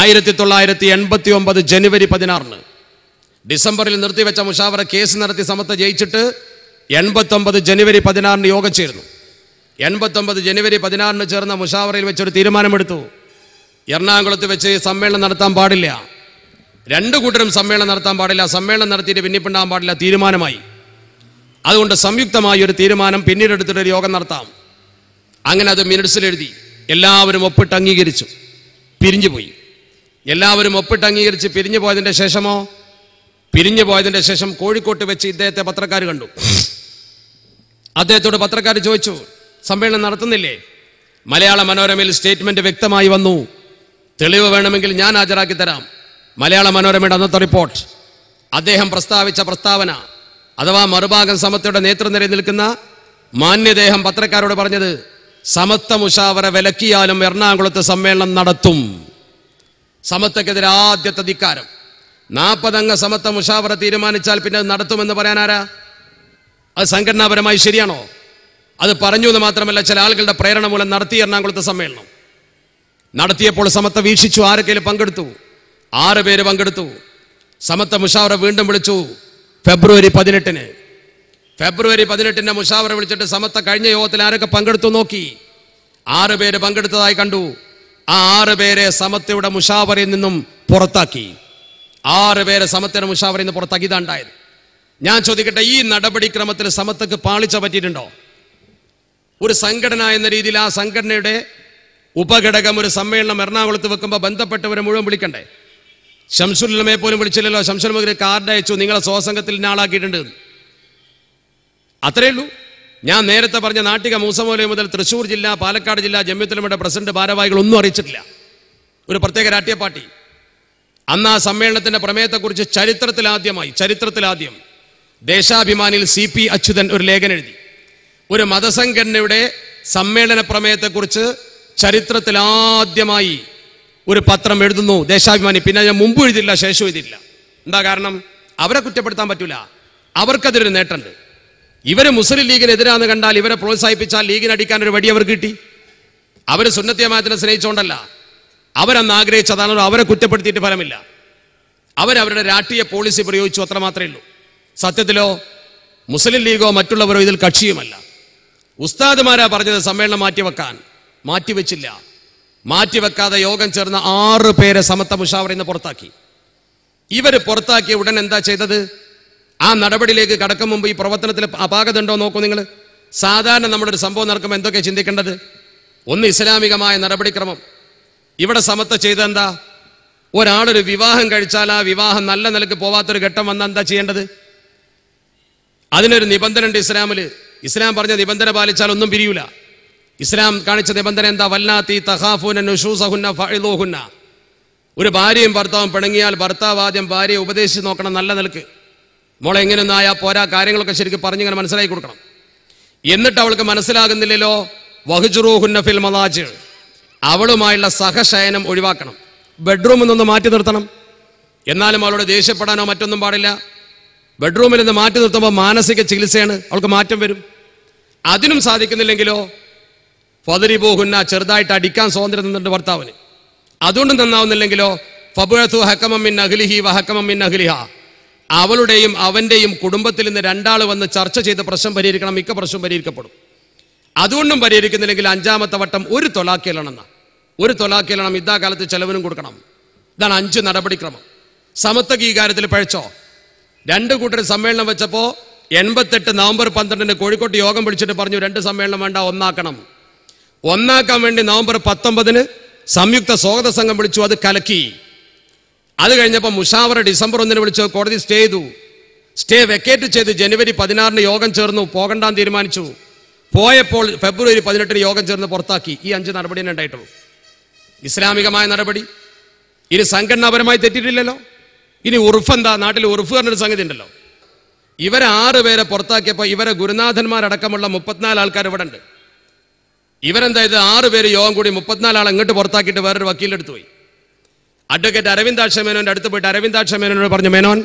ആയിരത്തി തൊള്ളായിരത്തി എൺപത്തി ഒമ്പത് ജനുവരി പതിനാറിന് ഡിസംബറിൽ നിർത്തിവെച്ച മുഷാവറ കേസ് നടത്തി സമത്ത് ജയിച്ചിട്ട് എൺപത്തൊമ്പത് ജനുവരി പതിനാറിന് യോഗം ചേർന്നു എൺപത്തൊമ്പത് ജനുവരി പതിനാറിന് ചേർന്ന മുഷാവറയിൽ വെച്ചൊരു തീരുമാനമെടുത്തു എറണാകുളത്ത് വെച്ച് സമ്മേളനം നടത്താൻ പാടില്ല രണ്ടു കൂട്ടരും സമ്മേളനം നടത്താൻ പാടില്ല സമ്മേളനം നടത്തിയിട്ട് പിന്നിപ്പിണ്ടാകാൻ പാടില്ല തീരുമാനമായി അതുകൊണ്ട് സംയുക്തമായ ഒരു തീരുമാനം പിന്നീട് എടുത്തിട്ട് യോഗം നടത്താം അങ്ങനെ അത് മിനിറ്റ്സിൽ എഴുതി എല്ലാവരും ഒപ്പിട്ട് അംഗീകരിച്ചു പിരിഞ്ഞുപോയി എല്ലാവരും ഒപ്പിട്ട് അംഗീകരിച്ച് പിരിഞ്ഞു പോയതിന്റെ ശേഷമോ പിരിഞ്ഞു പോയതിന്റെ ശേഷം കോഴിക്കോട്ട് വെച്ച് ഇദ്ദേഹത്തെ പത്രക്കാർ കണ്ടു അദ്ദേഹത്തോട് പത്രക്കാർ ചോദിച്ചു സമ്മേളനം നടത്തുന്നില്ലേ മലയാള മനോരമയിൽ സ്റ്റേറ്റ്മെന്റ് വ്യക്തമായി വന്നു തെളിവ് വേണമെങ്കിൽ ഞാൻ ഹാജരാക്കി തരാം മലയാള മനോരമയുടെ അന്നത്തെ റിപ്പോർട്ട് അദ്ദേഹം പ്രസ്താവിച്ച പ്രസ്താവന അഥവാ മറുഭാഗം സമത്വയുടെ നേതൃനിരയിൽ നിൽക്കുന്ന മാന്യദേഹം പത്രക്കാരോട് പറഞ്ഞത് സമത്വ മുഷാവര വിലക്കിയാലും എറണാകുളത്ത് സമ്മേളനം നടത്തും സമത്വക്കെതിരെ ആദ്യത്തെ ധിക്കാരം നാൽപ്പതംഗ സമത്വ മുഷാവറ തീരുമാനിച്ചാൽ പിന്നെ അത് നടത്തുമെന്ന് പറയാൻ ആരാ അത് സംഘടനാപരമായി ശരിയാണോ അത് പറഞ്ഞു എന്ന് മാത്രമല്ല ചില ആളുകളുടെ പ്രേരണ മൂലം നടത്തിയ എറണാകുളത്തെ സമ്മേളനം നടത്തിയപ്പോൾ സമത്വ വീക്ഷിച്ചു ആരൊക്കെയിൽ പങ്കെടുത്തു ആറ് പേര് പങ്കെടുത്തു സമത്വ മുഷാവറ വീണ്ടും വിളിച്ചു ഫെബ്രുവരി പതിനെട്ടിന് ഫെബ്രുവരി പതിനെട്ടിന് മുഷാവറ വിളിച്ചിട്ട് സമത്വ കഴിഞ്ഞ യോഗത്തിൽ ആരൊക്കെ പങ്കെടുത്തു നോക്കി ആറ് പേര് പങ്കെടുത്തതായി കണ്ടു ആ ആറ് പേരെ സമത്തയുടെ മുഷാവറിൽ നിന്നും പുറത്താക്കി ആറ് പേരെ സമത്തയുടെ മുഷാവറിൽ നിന്ന് പുറത്താക്കി ഇതാണ്ടായത് ഞാൻ ചോദിക്കട്ടെ ഈ നടപടിക്രമത്തിൽ സമത്തക്ക് പാളിച്ച പറ്റിയിട്ടുണ്ടോ ഒരു സംഘടന എന്ന രീതിയിൽ ആ സംഘടനയുടെ ഉപഘടകം ഒരു സമ്മേളനം എറണാകുളത്ത് വെക്കുമ്പോൾ ബന്ധപ്പെട്ടവരെ മുഴുവൻ വിളിക്കണ്ടേ ഷംസുല്ലമെ പോലും വിളിച്ചില്ലല്ലോ ഷംസുൽ കാർഡ് അയച്ചു നിങ്ങളെ സ്വസംഘത്തിൽ ആളാക്കിയിട്ടുണ്ട് അത്രയേ ഉള്ളൂ ഞാൻ നേരത്തെ പറഞ്ഞ നാട്ടിക മൂസമോലെ മുതൽ തൃശ്ശൂർ ജില്ല പാലക്കാട് ജില്ല ജമ്മിത്തലമുടെ പ്രസിഡന്റ് ഭാരവാഹികൾ ഒന്നും അറിയിച്ചിട്ടില്ല ഒരു പ്രത്യേക രാഷ്ട്രീയ പാർട്ടി അന്ന് ആ സമ്മേളനത്തിന്റെ പ്രമേയത്തെക്കുറിച്ച് ചരിത്രത്തിലാദ്യമായി ചരിത്രത്തിലാദ്യം ദേശാഭിമാനിയിൽ സി പി അച്യുതൻ ഒരു ലേഖനം എഴുതി ഒരു മതസംഘടനയുടെ സമ്മേളന പ്രമേയത്തെക്കുറിച്ച് ചരിത്രത്തിലാദ്യമായി ഒരു പത്രം എഴുതുന്നു ദേശാഭിമാനി പിന്നെ ഞാൻ മുമ്പ് എഴുതിയില്ല ശേഷം എഴുതിയില്ല എന്താ കാരണം അവരെ കുറ്റപ്പെടുത്താൻ പറ്റൂല അവർക്കതിലൊരു നേട്ടമുണ്ട് ഇവരെ മുസ്ലിം ലീഗിനെതിരാന്ന് കണ്ടാൽ ഇവരെ പ്രോത്സാഹിപ്പിച്ചാൽ ലീഗിനടിക്കാൻ ഒരു വടി അവർക്ക് കിട്ടി അവർ സുന്നത്യമായത്തിനെ സ്നേഹിച്ചുകൊണ്ടല്ല അവരന്ന് ആഗ്രഹിച്ചതാണ് അവരെ കുറ്റപ്പെടുത്തിയിട്ട് ഫലമില്ല അവരവരുടെ രാഷ്ട്രീയ പോളിസി പ്രയോഗിച്ചു അത്ര മാത്രമേ ഉള്ളൂ സത്യത്തിലോ മുസ്ലിം ലീഗോ മറ്റുള്ളവരോ ഇതിൽ കക്ഷിയുമല്ല ഉസ്താദുമാരാ പറഞ്ഞത് സമ്മേളനം മാറ്റിവെക്കാൻ മാറ്റിവെച്ചില്ല മാറ്റിവെക്കാതെ യോഗം ചേർന്ന ആറ് പേരെ സമത്വ മുഷാവറിന്ന് പുറത്താക്കി ഇവർ പുറത്താക്കിയ ഉടൻ എന്താ ചെയ്തത് ആ നടപടിയിലേക്ക് കടക്കും മുമ്പ് ഈ പ്രവർത്തനത്തിൽ ഉണ്ടോ നോക്കൂ നിങ്ങൾ സാധാരണ നമ്മുടെ ഒരു സംഭവം നടക്കുമ്പോൾ എന്തൊക്കെ ചിന്തിക്കേണ്ടത് ഒന്ന് ഇസ്ലാമികമായ നടപടിക്രമം ഇവിടെ സമത്വ ചെയ്തെന്താ ഒരാളൊരു വിവാഹം കഴിച്ചാൽ ആ വിവാഹം നല്ല നിലക്ക് പോവാത്തൊരു ഘട്ടം വന്നാൽ എന്താ ചെയ്യേണ്ടത് അതിനൊരു ഉണ്ട് ഇസ്ലാമിൽ ഇസ്ലാം പറഞ്ഞ നിബന്ധന പാലിച്ചാൽ ഒന്നും പിരിയൂല ഇസ്ലാം കാണിച്ച നിബന്ധന എന്താ വല്ലാത്തി തഹാഫുന ഒരു ഭാര്യയും ഭർത്താവും പിണങ്ങിയാൽ ഭർത്താവ് ആദ്യം ഭാര്യയെ ഉപദേശിച്ച് നോക്കണം നല്ല നിലക്ക് മോളെ എങ്ങനെയൊന്നും ആയാൽ പോരാ കാര്യങ്ങളൊക്കെ ശരിക്കും പറഞ്ഞിങ്ങനെ മനസ്സിലാക്കി കൊടുക്കണം എന്നിട്ട് അവൾക്ക് മനസ്സിലാകുന്നില്ലല്ലോ വഹുജുറൂഹുന്നഫിൽ മലാജ് അവളുമായുള്ള സഹശയനം ഒഴിവാക്കണം ബെഡ്റൂമിൽ നിന്ന് മാറ്റി നിർത്തണം എന്നാലും അവളോട് ദേഷ്യപ്പെടാനോ മറ്റൊന്നും പാടില്ല ബെഡ്റൂമിൽ നിന്ന് മാറ്റി നിർത്തുമ്പോൾ മാനസിക ചികിത്സയാണ് അവൾക്ക് മാറ്റം വരും അതിനും സാധിക്കുന്നില്ലെങ്കിലോ ഫതിരി പോകുന്ന ചെറുതായിട്ട് അടിക്കാൻ സ്വാതന്ത്ര്യം നിന്നിട്ട് ഭർത്താവിന് അതുകൊണ്ട് നന്നാവുന്നില്ലെങ്കിലോ ഫബുഴത്തു ഹക്കമമ്മിൻ അഹ്ലിഹി വഹക്കമമ്മിൻ അഖിലിഹ അവളുടെയും അവൻ്റെയും കുടുംബത്തിൽ നിന്ന് രണ്ടാൾ വന്ന് ചർച്ച ചെയ്ത് പ്രശ്നം പരിഹരിക്കണം മിക്ക പ്രശ്നം പരിഹരിക്കപ്പെടും അതുകൊണ്ടും പരിഹരിക്കുന്നില്ലെങ്കിൽ അഞ്ചാമത്തെ വട്ടം ഒരു തൊലാക്കേലണമെന്ന ഒരു തൊലാക്കേലണം ഇതാ കാലത്ത് ചെലവിനും കൊടുക്കണം ഇതാണ് അഞ്ച് നടപടിക്രമം സമത്വ ഗീകാരത്തിൽ പഴച്ചോ രണ്ട് കൂട്ടർ സമ്മേളനം വെച്ചപ്പോൾ എൺപത്തെട്ട് നവംബർ പന്ത്രണ്ടിന് കോഴിക്കോട്ട് യോഗം വിളിച്ചിട്ട് പറഞ്ഞു രണ്ട് സമ്മേളനം വേണ്ട ഒന്നാക്കണം ഒന്നാക്കാൻ വേണ്ടി നവംബർ പത്തൊമ്പതിന് സംയുക്ത സ്വാഗത സംഘം വിളിച്ചു അത് കലക്കി അത് കഴിഞ്ഞപ്പോൾ മുഷാവർ ഡിസംബർ ഒന്നിന് വിളിച്ച് കോടതി സ്റ്റേ ചെയ്തു സ്റ്റേ വെക്കേറ്റ് ചെയ്ത് ജനുവരി പതിനാറിന് യോഗം ചേർന്നു പോകണ്ടാൻ തീരുമാനിച്ചു പോയപ്പോൾ ഫെബ്രുവരി പതിനെട്ടിന് യോഗം ചേർന്ന് പുറത്താക്കി ഈ അഞ്ച് നടപടിയാണ് ഉണ്ടായിട്ടുള്ളൂ ഇസ്ലാമികമായ നടപടി ഇനി സംഘടനാപരമായി തെറ്റിട്ടില്ലല്ലോ ഇനി ഉറുഫ് എന്താ നാട്ടിൽ ഉറുഫ് പറഞ്ഞൊരു സംഗതി ഉണ്ടല്ലോ ഇവരാറ് പേരെ പുറത്താക്കിയപ്പോൾ ഇവരെ ഗുരുനാഥന്മാരടക്കമുള്ള മുപ്പത്തിനാല് ആൾക്കാർ ഇവിടെ ഉണ്ട് ഇവരെന്തായത് ആറ് പേര് യോഗം കൂടി മുപ്പത്തിനാല് ആൾ അങ്ങോട്ട് പുറത്താക്കിയിട്ട് വേറൊരു വക്കീലെടുത്ത് പോയി അഡ്വക്കേറ്റ് അരവിന്ദാക്ഷ മേനോന്റെ അടുത്ത് പോയിട്ട് അരവിന്ദാക്ഷ മേനോനോട് പറഞ്ഞു മേനോൻ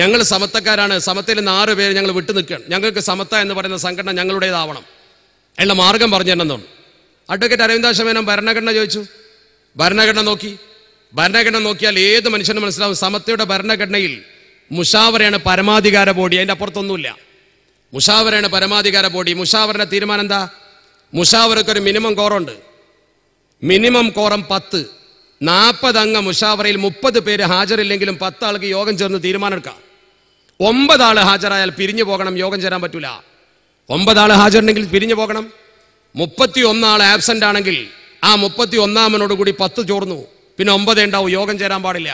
ഞങ്ങൾ സമത്തക്കാരാണ് സമത്തിൽ നിന്ന് ആറ് പേര് ഞങ്ങൾ വിട്ടു നിൽക്കുകയാണ് ഞങ്ങൾക്ക് സമത്ത എന്ന് പറയുന്ന സംഘടന ഞങ്ങളുടേതാവണം അതിനുള്ള മാർഗം പറഞ്ഞു തന്നെന്നാണ് അഡ്വക്കേറ്റ് അരവിന്ദാക്ഷ മേനോൻ ഭരണഘടന ചോദിച്ചു ഭരണഘടന നോക്കി ഭരണഘടന നോക്കിയാൽ ഏത് മനുഷ്യനും മനസ്സിലാവും സമത്തയുടെ ഭരണഘടനയിൽ മുഷാവറയാണ് പരമാധികാര ബോഡി അതിൻ്റെ അപ്പുറത്തൊന്നുമില്ല മുഷാവറയാണ് പരമാധികാര ബോഡി മുഷാവറിന്റെ തീരുമാനം എന്താ മുഷാവറക്കൊരു മിനിമം കോറുണ്ട് മിനിമം കോറം പത്ത് അംഗ മുഷാവറയിൽ മുപ്പത് പേര് ഹാജരില്ലെങ്കിലും പത്താൾക്ക് യോഗം ചേർന്ന് തീരുമാനമെടുക്കാം ഒമ്പതാൾ ഹാജരായാൽ പിരിഞ്ഞു പോകണം യോഗം ചേരാൻ പറ്റൂല ഒമ്പതാൾ ഹാജരുണ്ടെങ്കിൽ പിരിഞ്ഞു പോകണം മുപ്പത്തി ഒന്നാൾ ആബ്സെന്റ് ആണെങ്കിൽ ആ മുപ്പത്തി കൂടി പത്ത് ചോർന്നു പിന്നെ ഒമ്പത് ഉണ്ടാവും യോഗം ചേരാൻ പാടില്ല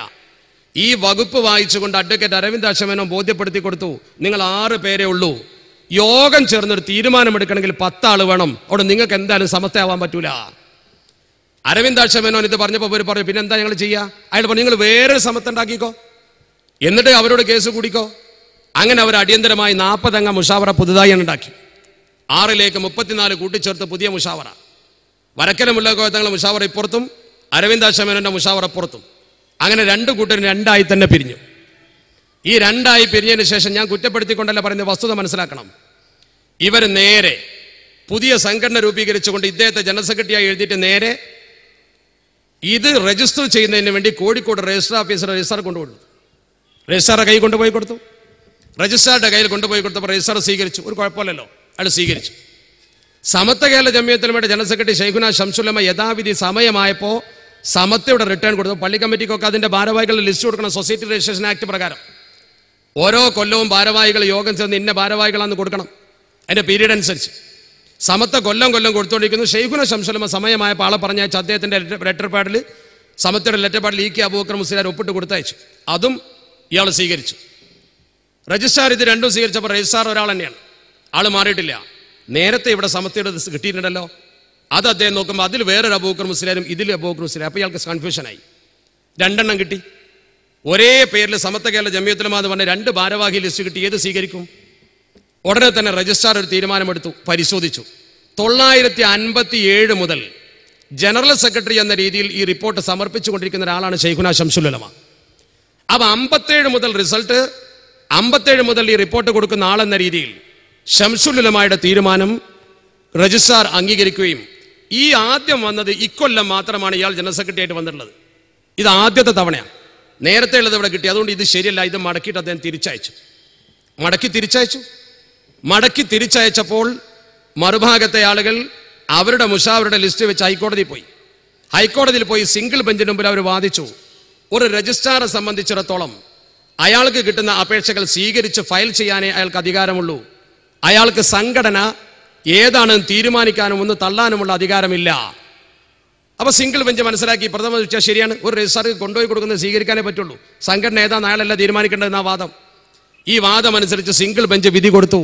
ഈ വകുപ്പ് വായിച്ചുകൊണ്ട് അഡ്വക്കേറ്റ് അരവിന്ദ് അരവിന്ദാശമേനോ ബോധ്യപ്പെടുത്തി കൊടുത്തു നിങ്ങൾ ആറ് പേരെ ഉള്ളൂ യോഗം ചേർന്നൊരു തീരുമാനമെടുക്കണമെങ്കിൽ പത്താൾ വേണം അവിടെ നിങ്ങൾക്ക് എന്തായാലും സമത്വമാവാൻ പറ്റൂല അരവിന്ദാക്ഷ മേനോൻ ഇത് പറഞ്ഞപ്പോൾ അവർ പറഞ്ഞു പിന്നെ എന്താ ഞങ്ങൾ ചെയ്യുക അയാൾ പറഞ്ഞു നിങ്ങൾ വേറൊരു ഉണ്ടാക്കിക്കോ എന്നിട്ട് അവരോട് കേസ് കൂടിക്കോ അങ്ങനെ അവർ അടിയന്തരമായി നാൽപ്പതംഗ മുഷാവറ പുതുതായി ഉണ്ടാക്കി ആറിലേക്ക് മുപ്പത്തിനാല് കൂട്ടിച്ചേർത്ത് പുതിയ മുഷാവറ വരക്കര മുല്ലക്കോയത്തങ്ങളുടെ മുഷാവറ ഇപ്പുറത്തും മേനോന്റെ മുഷാവറ പുറത്തും അങ്ങനെ രണ്ട് കൂട്ടരും രണ്ടായി തന്നെ പിരിഞ്ഞു ഈ രണ്ടായി പിരിഞ്ഞതിന് ശേഷം ഞാൻ കുറ്റപ്പെടുത്തിക്കൊണ്ടല്ല പറയുന്ന വസ്തുത മനസ്സിലാക്കണം ഇവർ നേരെ പുതിയ സംഘടന രൂപീകരിച്ചുകൊണ്ട് ഇദ്ദേഹത്തെ ജനറൽ സെക്രട്ടറിയായി എഴുതിയിട്ട് നേരെ ഇത് രജിസ്റ്റർ ചെയ്യുന്നതിന് വേണ്ടി കോഴിക്കോട് രജിസ്റ്റർ ഓഫീസർ രജിസ്ട്രാർ കൊണ്ടുപോയി രജിസ്ട്രാറുടെ കൈ കൊണ്ടുപോയി കൊടുത്തു രജിസ്ട്രാറുടെ കയ്യിൽ കൊണ്ടുപോയി കൊടുത്തപ്പോൾ രജിസ്ട്രാർ സ്വീകരിച്ചു ഒരു കുഴപ്പമില്ലല്ലോ അയാൾ സ്വീകരിച്ചു സമത്വ കേരള ജമ്മിയത്തിലുമായിട്ട് ജനറൽ സെക്രട്ടറി ഷെയ്ഖുന ഷംസുലമ്മ യഥാവിധി സമയമായപ്പോൾ സമത്വയുടെ റിട്ടേൺ കൊടുത്തു പള്ളി കമ്മിറ്റിക്കൊക്കെ അതിൻ്റെ ഭാരവാഹികളുടെ ലിസ്റ്റ് കൊടുക്കണം സൊസൈറ്റി രജിസ്ട്രേഷൻ ആക്ട് പ്രകാരം ഓരോ കൊല്ലവും ഭാരവാഹികൾ യോഗം ചേർന്ന് ഇന്ന ഭാരവാഹികളാന്ന് കൊടുക്കണം അതിൻ്റെ പീരീഡ് അനുസരിച്ച് സമത്ത കൊല്ലം കൊല്ലം കൊടുത്തുകൊണ്ടിരിക്കുന്നു ഷെയ്ഖുന ശംസുലമ സമയമായ പാള പറഞ്ഞയച്ച അദ്ദേഹത്തിൻ്റെ ലെറ്റർ പാഡിൽ സമത്തയുടെ ലെറ്റർ പാഡിൽ ഇ കെ അബൂബക്കർ മുസ്ലിയാർ ഒപ്പിട്ട് കൊടുത്തയച്ചു അതും ഇയാൾ സ്വീകരിച്ചു രജിസ്ട്രാർ ഇത് രണ്ടും സ്വീകരിച്ചപ്പോൾ രജിസ്ട്രാർ ഒരാൾ തന്നെയാണ് ആൾ മാറിയിട്ടില്ല നേരത്തെ ഇവിടെ സമത്തയുടെ കിട്ടിയിട്ടുണ്ടല്ലോ അത് അദ്ദേഹം നോക്കുമ്പോൾ അതിൽ വേറൊരു അബൂബക്കർ മുസ്ലിയാരും ഇതിൽ അബൂബക്കർ മുസ്ലിയാർ അപ്പോൾ ഇയാൾക്ക് കൺഫ്യൂഷനായി രണ്ടെണ്ണം കിട്ടി ഒരേ പേരിൽ സമത്ത കേരള ജമ്മിയത്തുലമാ എന്ന് പറഞ്ഞ രണ്ട് ഭാരവാഹി ലിസ്റ്റ് കിട്ടി ഏത് സ്വീകരിക്കും ഉടനെ തന്നെ രജിസ്ട്രാർ ഒരു തീരുമാനമെടുത്തു പരിശോധിച്ചു തൊള്ളായിരത്തി അൻപത്തി ഏഴ് മുതൽ ജനറൽ സെക്രട്ടറി എന്ന രീതിയിൽ ഈ റിപ്പോർട്ട് സമർപ്പിച്ചുകൊണ്ടിരിക്കുന്ന ഒരാളാണ് ഷെയ്ഖുന ഷംസുലമ അപ്പൊ അമ്പത്തേഴ് മുതൽ റിസൾട്ട് അമ്പത്തേഴ് മുതൽ ഈ റിപ്പോർട്ട് കൊടുക്കുന്ന ആളെന്ന രീതിയിൽ ഷംസുലുലമായുടെ തീരുമാനം രജിസ്ട്രാർ അംഗീകരിക്കുകയും ഈ ആദ്യം വന്നത് ഇക്കൊല്ലം മാത്രമാണ് ഇയാൾ ജനറൽ സെക്രട്ടറി ആയിട്ട് വന്നിട്ടുള്ളത് ഇത് ആദ്യത്തെ തവണയാണ് നേരത്തെ ഉള്ളത് ഇവിടെ കിട്ടി അതുകൊണ്ട് ഇത് ശരിയല്ല ഇത് മടക്കിയിട്ട് അദ്ദേഹം തിരിച്ചയച്ചു മടക്കി തിരിച്ചയച്ചു മടക്കി തിരിച്ചയച്ചപ്പോൾ മറുഭാഗത്തെ ആളുകൾ അവരുടെ മുഷാവരുടെ ലിസ്റ്റ് വെച്ച് ഹൈക്കോടതിയിൽ പോയി ഹൈക്കോടതിയിൽ പോയി സിംഗിൾ ബെഞ്ചിന് മുമ്പിൽ അവർ വാദിച്ചു ഒരു രജിസ്ട്രാറെ സംബന്ധിച്ചിടത്തോളം അയാൾക്ക് കിട്ടുന്ന അപേക്ഷകൾ സ്വീകരിച്ച് ഫയൽ ചെയ്യാനേ അയാൾക്ക് അധികാരമുള്ളൂ അയാൾക്ക് സംഘടന ഏതാണെന്ന് തീരുമാനിക്കാനും ഒന്ന് തള്ളാനുമുള്ള അധികാരമില്ല അപ്പോൾ സിംഗിൾ ബെഞ്ച് മനസ്സിലാക്കി പ്രഥമ ചോദിച്ച ശരിയാണ് ഒരു രജിസ്ട്രാർക്ക് കൊണ്ടുപോയി കൊടുക്കുന്നത് സ്വീകരിക്കാനേ പറ്റുള്ളൂ സംഘടന ഏതാ അയാളല്ല തീരുമാനിക്കേണ്ടതെന്ന വാദം ഈ വാദം അനുസരിച്ച് സിംഗിൾ ബെഞ്ച് വിധി കൊടുത്തു